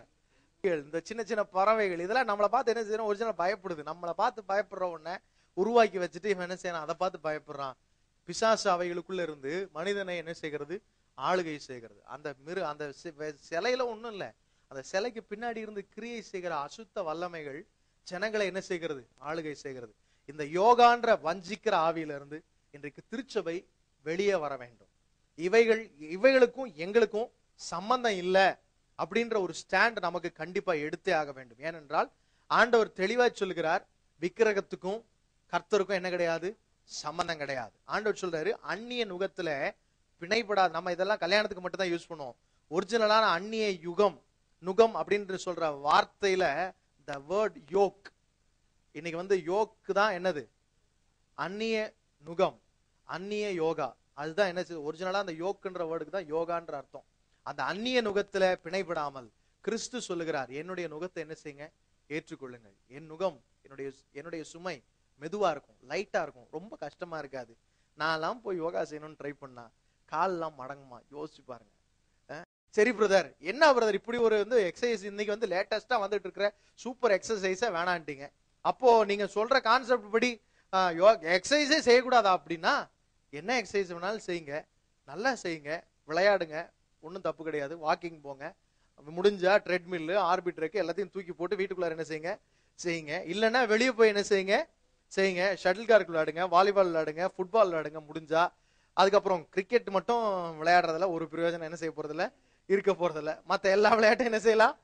கொக்குகள் இந்த சின்ன சின்ன பறவைகள் இதெல்லாம் நம்மளை பார்த்து என்ன செய்யணும் ஒரிஜினல் பயப்படுது நம்மளை பார்த்து பயப்படுற உடனே உருவாக்கி வச்சுட்டு இவன் என்ன செய்யணும் அதை பார்த்து பயப்படுறான் பிசாசு அவைகளுக்குள்ள இருந்து மனிதனை என்ன செய்கிறது ஆளுகை செய்கிறது அந்த மிரு அந்த சிலையில ஒன்றும் இல்லை அந்த சிலைக்கு பின்னாடி இருந்து கிரியை செய்கிற அசுத்த வல்லமைகள் ஜனங்களை என்ன செய்கிறது ஆளுகை செய்கிறது இந்த யோகான்ற வஞ்சிக்கிற ஆவியிலிருந்து இன்றைக்கு திருச்சபை வெளியே வர வேண்டும் இவைகள் இவைகளுக்கும் எங்களுக்கும் சம்பந்தம் இல்லை அப்படின்ற ஒரு ஸ்டாண்ட் நமக்கு கண்டிப்பா எடுத்தே ஆக வேண்டும் ஏனென்றால் ஆண்டவர் தெளிவா சொல்கிறார் விக்கிரகத்துக்கும் கர்த்தருக்கும் என்ன கிடையாது சம்மந்தம் கிடையாது ஆண்டவர் சொல்றாரு அந்நிய நுகத்துல பிணைப்படாது நம்ம இதெல்லாம் கல்யாணத்துக்கு மட்டும் தான் யூஸ் பண்ணுவோம் ஒரிஜினலான அந்நிய யுகம் நுகம் அப்படின்ற சொல்ற வார்த்தையில த வேர்ட் யோக் இன்னைக்கு வந்து யோக்கு தான் என்னது அந்நிய நுகம் அந்நிய யோகா அதுதான் என்ன ஒரிஜினலா அந்த யோக்குன்ற வேர்டுக்கு தான் யோகான்ற அர்த்தம் அந்த அந்நிய நுகத்துல பிணைபடாமல் கிறிஸ்து சொல்லுகிறார் என்னுடைய நுகத்தை என்ன செய்யுங்க ஏற்றுக்கொள்ளுங்கள் என் நுகம் என்னுடைய என்னுடைய சுமை மெதுவா இருக்கும் லைட்டா இருக்கும் ரொம்ப கஷ்டமா இருக்காது நான்லாம் போய் யோகா செய்யணும்னு ட்ரை பண்ணா கால்லாம் மடங்குமா யோசிச்சு பாருங்க சரி பிரதர் என்ன பிரதர் இப்படி ஒரு வந்து எக்ஸசைஸ் இன்னைக்கு வந்து லேட்டஸ்டா வந்துட்டு இருக்கிற சூப்பர் எக்ஸசைஸை வேணான்ட்டீங்க அப்போ நீங்க சொல்ற கான்செப்ட் படி எக்ஸசைஸே செய்யக்கூடாதா அப்படின்னா என்ன எக்ஸசைஸ் வேணாலும் செய்யுங்க நல்லா செய்யுங்க விளையாடுங்க ஒன்றும் தப்பு கிடையாது வாக்கிங் போங்க முடிஞ்சா ட்ரெட்மில்லு ஆர்பிட்ருக்கு எல்லாத்தையும் தூக்கி போட்டு வீட்டுக்குள்ளார என்ன செய்யுங்க செய்யுங்க இல்லைன்னா வெளியே போய் என்ன செய்யுங்க செய்யுங்க ஷட்டில் கார்க் விளையாடுங்க வாலிபால் விளையாடுங்க ஃபுட்பால் விளையாடுங்க முடிஞ்சா அதுக்கப்புறம் கிரிக்கெட் மட்டும் விளையாடுறதுல ஒரு பிரயோஜனம் என்ன செய்ய இல்லை இருக்க போகிறதில்ல மற்ற எல்லா விளையாட்டையும் என்ன செய்யலாம்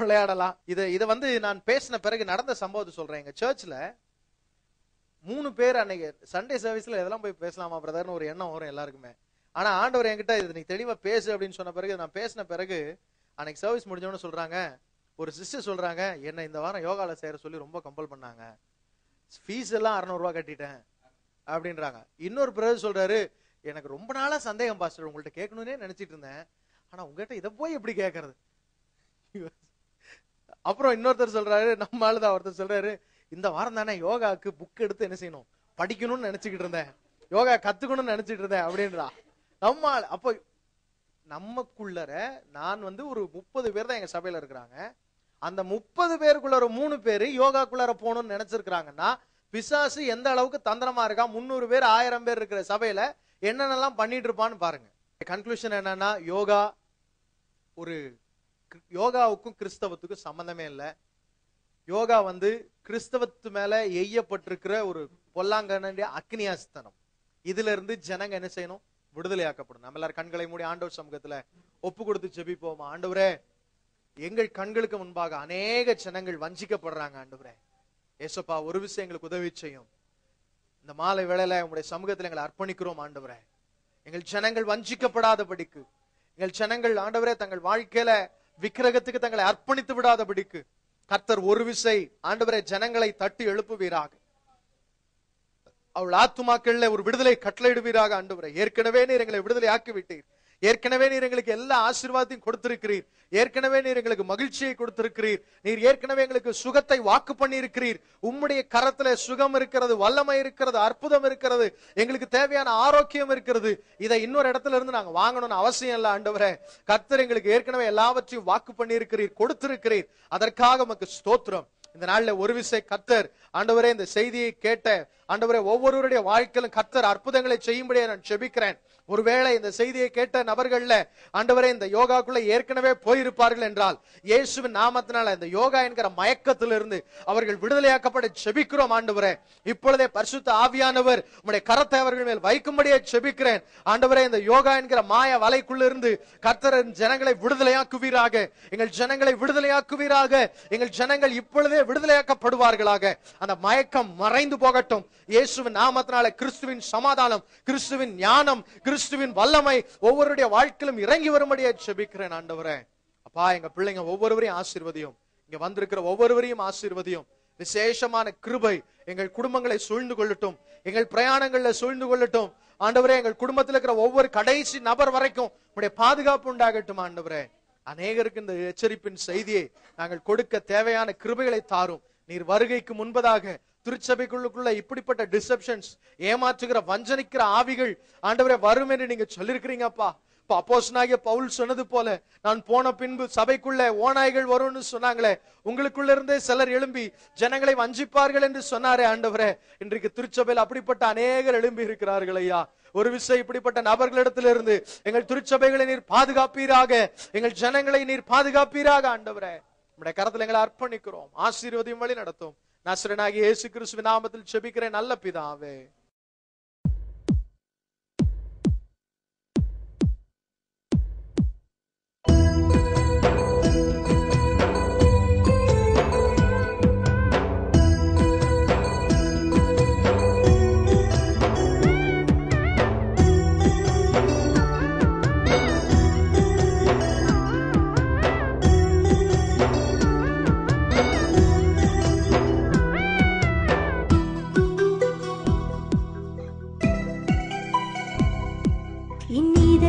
விளையாடலாம் இதை இதை வந்து நான் பேசின பிறகு நடந்த சம்பவத்தை சொல்கிறேன் எங்கள் சர்ச்சில் மூணு பேர் அன்னைக்கு சண்டே சர்வீஸில் இதெல்லாம் போய் பேசலாமா பிரதர்னு ஒரு எண்ணம் வரும் எல்லாருக்குமே ஆனா ஆண்டவர் என்கிட்ட இது நீ தெளிவா பேசு அப்படின்னு சொன்ன பிறகு நான் பேசின பிறகு அன்னைக்கு சர்வீஸ் முடிஞ்சவொன்னு சொல்றாங்க ஒரு சிஸ்டர் சொல்றாங்க என்ன இந்த வாரம் யோகால செய்யற சொல்லி ரொம்ப கம்பல் பண்ணாங்க ஃபீஸ் எல்லாம் அறநூறுவா கட்டிட்டேன் அப்படின்றாங்க இன்னொரு பிறகு சொல்றாரு எனக்கு ரொம்ப நாளா சந்தேகம் பாஸ்டர் உங்கள்ட்ட கேட்கணும்னே நினைச்சிட்டு இருந்தேன் ஆனா உங்ககிட்ட இதை போய் எப்படி கேட்கறது அப்புறம் இன்னொருத்தர் சொல்றாரு நம்ம ஆளுதான் ஒருத்தர் சொல்றாரு இந்த வாரம் தானே யோகாக்கு புக் எடுத்து என்ன செய்யணும் படிக்கணும்னு நினைச்சுக்கிட்டு இருந்தேன் யோகா கத்துக்கணும்னு நினைச்சிட்டு இருந்தேன் அப்படின்றா நம்மால் அப்போ நம்மக்குள்ளர நான் வந்து ஒரு முப்பது பேர் தான் எங்க சபையில இருக்கிறாங்க அந்த முப்பது பேருக்குள்ள மூணு பேர் யோகாக்குள்ளார போகணும்னு நினைச்சிருக்கிறாங்கன்னா பிசாசு எந்த அளவுக்கு தந்திரமா இருக்கா முந்நூறு பேர் ஆயிரம் பேர் இருக்கிற சபையில என்னென்னலாம் பண்ணிட்டு இருப்பான்னு பாருங்க கன்க்ளூஷன் என்னன்னா யோகா ஒரு யோகாவுக்கும் கிறிஸ்தவத்துக்கும் சம்மந்தமே இல்லை யோகா வந்து கிறிஸ்தவத்து மேல எய்யப்பட்டிருக்கிற ஒரு பொல்லாங்கனுடைய அக்னியாஸ்தனம் இதுல இருந்து ஜனங்க என்ன செய்யணும் விடுதலையாக்கப்படும் நம்ம எல்லாரும் கண்களை மூடி ஆண்டவர் சமூகத்துல ஒப்பு கொடுத்து செபிப்போம் ஆண்டவரே எங்கள் கண்களுக்கு முன்பாக அநேக ஜனங்கள் வஞ்சிக்கப்படுறாங்க ஆண்டவரே ஏசப்பா ஒரு விஷயம் எங்களுக்கு உதவி செய்யும் இந்த மாலை வேளையில உங்களுடைய சமூகத்துல எங்களை அர்ப்பணிக்கிறோம் ஆண்டவரே எங்கள் ஜனங்கள் வஞ்சிக்கப்படாதபடிக்கு எங்கள் ஜனங்கள் ஆண்டவரே தங்கள் வாழ்க்கையில விக்கிரகத்துக்கு தங்களை அர்ப்பணித்து விடாதபடிக்கு கர்த்தர் ஒரு விசை ஆண்டவரே ஜனங்களை தட்டி எழுப்புவீராக அவள் ஆத்துமாக்கள்ல ஒரு விடுதலை கட்டளையிடுவீராக ஆண்டவரை ஏற்கனவே நீர் எங்களை விடுதலை ஆக்கி விட்டீர் ஏற்கனவே நீர் எங்களுக்கு எல்லா ஆசீர்வாதத்தையும் கொடுத்திருக்கிறீர் ஏற்கனவே நீர் எங்களுக்கு மகிழ்ச்சியை கொடுத்திருக்கிறீர் நீர் ஏற்கனவே எங்களுக்கு சுகத்தை வாக்கு பண்ணியிருக்கிறீர் உம்முடைய கரத்துல சுகம் இருக்கிறது வல்லமை இருக்கிறது அற்புதம் இருக்கிறது எங்களுக்கு தேவையான ஆரோக்கியம் இருக்கிறது இதை இன்னொரு இடத்துல இருந்து நாங்க வாங்கணும்னு அவசியம் இல்லை ஆண்டவர கர்த்தர் எங்களுக்கு ஏற்கனவே எல்லாவற்றையும் வாக்கு பண்ணியிருக்கிறீர் கொடுத்திருக்கிறீர் அதற்காக நமக்கு ஸ்தோத்திரம் இந்த நாளில் ஒரு விசை கத்தர் ஆண்டவரே இந்த செய்தியை கேட்ட ஆண்டவரே ஒவ்வொருவருடைய வாழ்க்கையிலும் கத்தர் அற்புதங்களை செய்யும்படியே நான் செபிக்கிறேன் ஒருவேளை இந்த செய்தியை கேட்ட நபர்கள்ல ஆண்டவரே இந்த யோகாக்குள்ள ஏற்கனவே போயிருப்பார்கள் என்றால் இயேசுவின் நாமத்தினால இந்த யோகா என்கிற மயக்கத்திலிருந்து அவர்கள் விடுதலையாக்கப்பட செபிக்கிறோம் ஆண்டவரே இப்பொழுதே பரிசுத்த ஆவியானவர் உங்களுடைய கரத்தை அவர்கள் மேல் வைக்கும்படியே செபிக்கிறேன் ஆண்டவரே இந்த யோகா என்கிற மாய வலைக்குள்ளிருந்து கர்த்தரின் ஜனங்களை விடுதலையாக்குவீராக எங்கள் ஜனங்களை விடுதலையாக்குவீராக எங்கள் ஜனங்கள் இப்பொழுதே விடுதலையாக்கப்படுவார்களாக அந்த மயக்கம் மறைந்து போகட்டும் இயேசுவின் நாமத்தினால கிறிஸ்துவின் சமாதானம் கிறிஸ்துவின் ஞானம் கிறிஸ்துவின் வல்லமை ஒவ்வொருடைய வாழ்க்கையிலும் இறங்கி வரும்படியா செபிக்கிறேன் ஆண்டவரே அப்பா எங்க பிள்ளைங்க ஒவ்வொருவரையும் ஆசீர்வதியும் இங்க வந்திருக்கிற ஒவ்வொருவரையும் ஆசீர்வதியும் விசேஷமான கிருபை எங்கள் குடும்பங்களை சூழ்ந்து கொள்ளட்டும் எங்கள் பிரயாணங்கள்ல சூழ்ந்து கொள்ளட்டும் ஆண்டவரே எங்கள் குடும்பத்தில் இருக்கிற ஒவ்வொரு கடைசி நபர் வரைக்கும் உங்களுடைய பாதுகாப்பு உண்டாகட்டும் ஆண்டவரே அநேகருக்கு இந்த எச்சரிப்பின் செய்தியை நாங்கள் கொடுக்க தேவையான கிருபைகளை தாரும் நீர் வருகைக்கு முன்பதாக திருச்சபைக்குள்ளுக்குள்ள இப்படிப்பட்ட டிசப்ஷன்ஸ் ஏமாற்றுகிற வஞ்சனிக்கிற ஆவிகள் ஆண்டவரே வரும் என்று நீங்க சொல்லிருக்கிறீங்கப்பா இப்போ அப்போசனாகிய பவுல் சொன்னது போல நான் போன பின்பு சபைக்குள்ள ஓநாய்கள் வரும்னு சொன்னாங்களே உங்களுக்குள்ள இருந்தே சிலர் எழும்பி ஜனங்களை வஞ்சிப்பார்கள் என்று சொன்னாரே ஆண்டவரே இன்றைக்கு திருச்சபையில் அப்படிப்பட்ட அநேகர் எழும்பி இருக்கிறார்கள் ஐயா ஒரு விஷயம் இப்படிப்பட்ட நபர்களிடத்திலிருந்து எங்கள் திருச்சபைகளை நீர் பாதுகாப்பீராக எங்கள் ஜனங்களை நீர் பாதுகாப்பீராக ஆண்டவரே நம்முடைய கரத்தில் எங்களை அர்ப்பணிக்கிறோம் ஆசீர்வதியும் வழி நடத்தும் நசுரனாகி இயேசு கிறிஸ்துவின் நாமத்தில் செபிக்கிறேன் நல்ல பிதாவே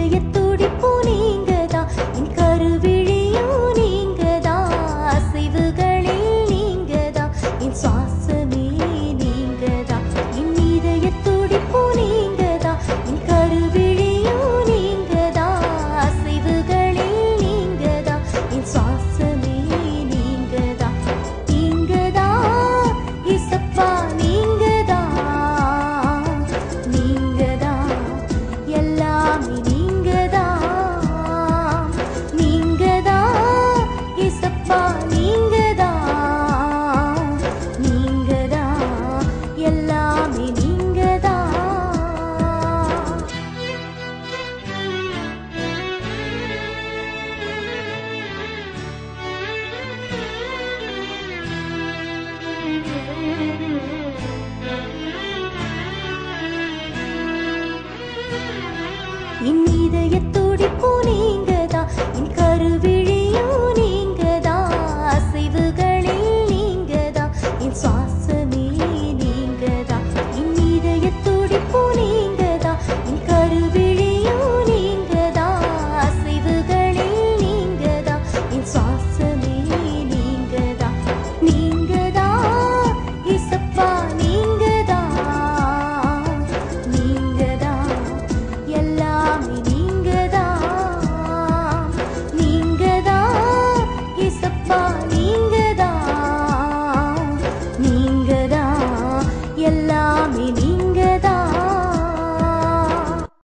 இதயத்தில்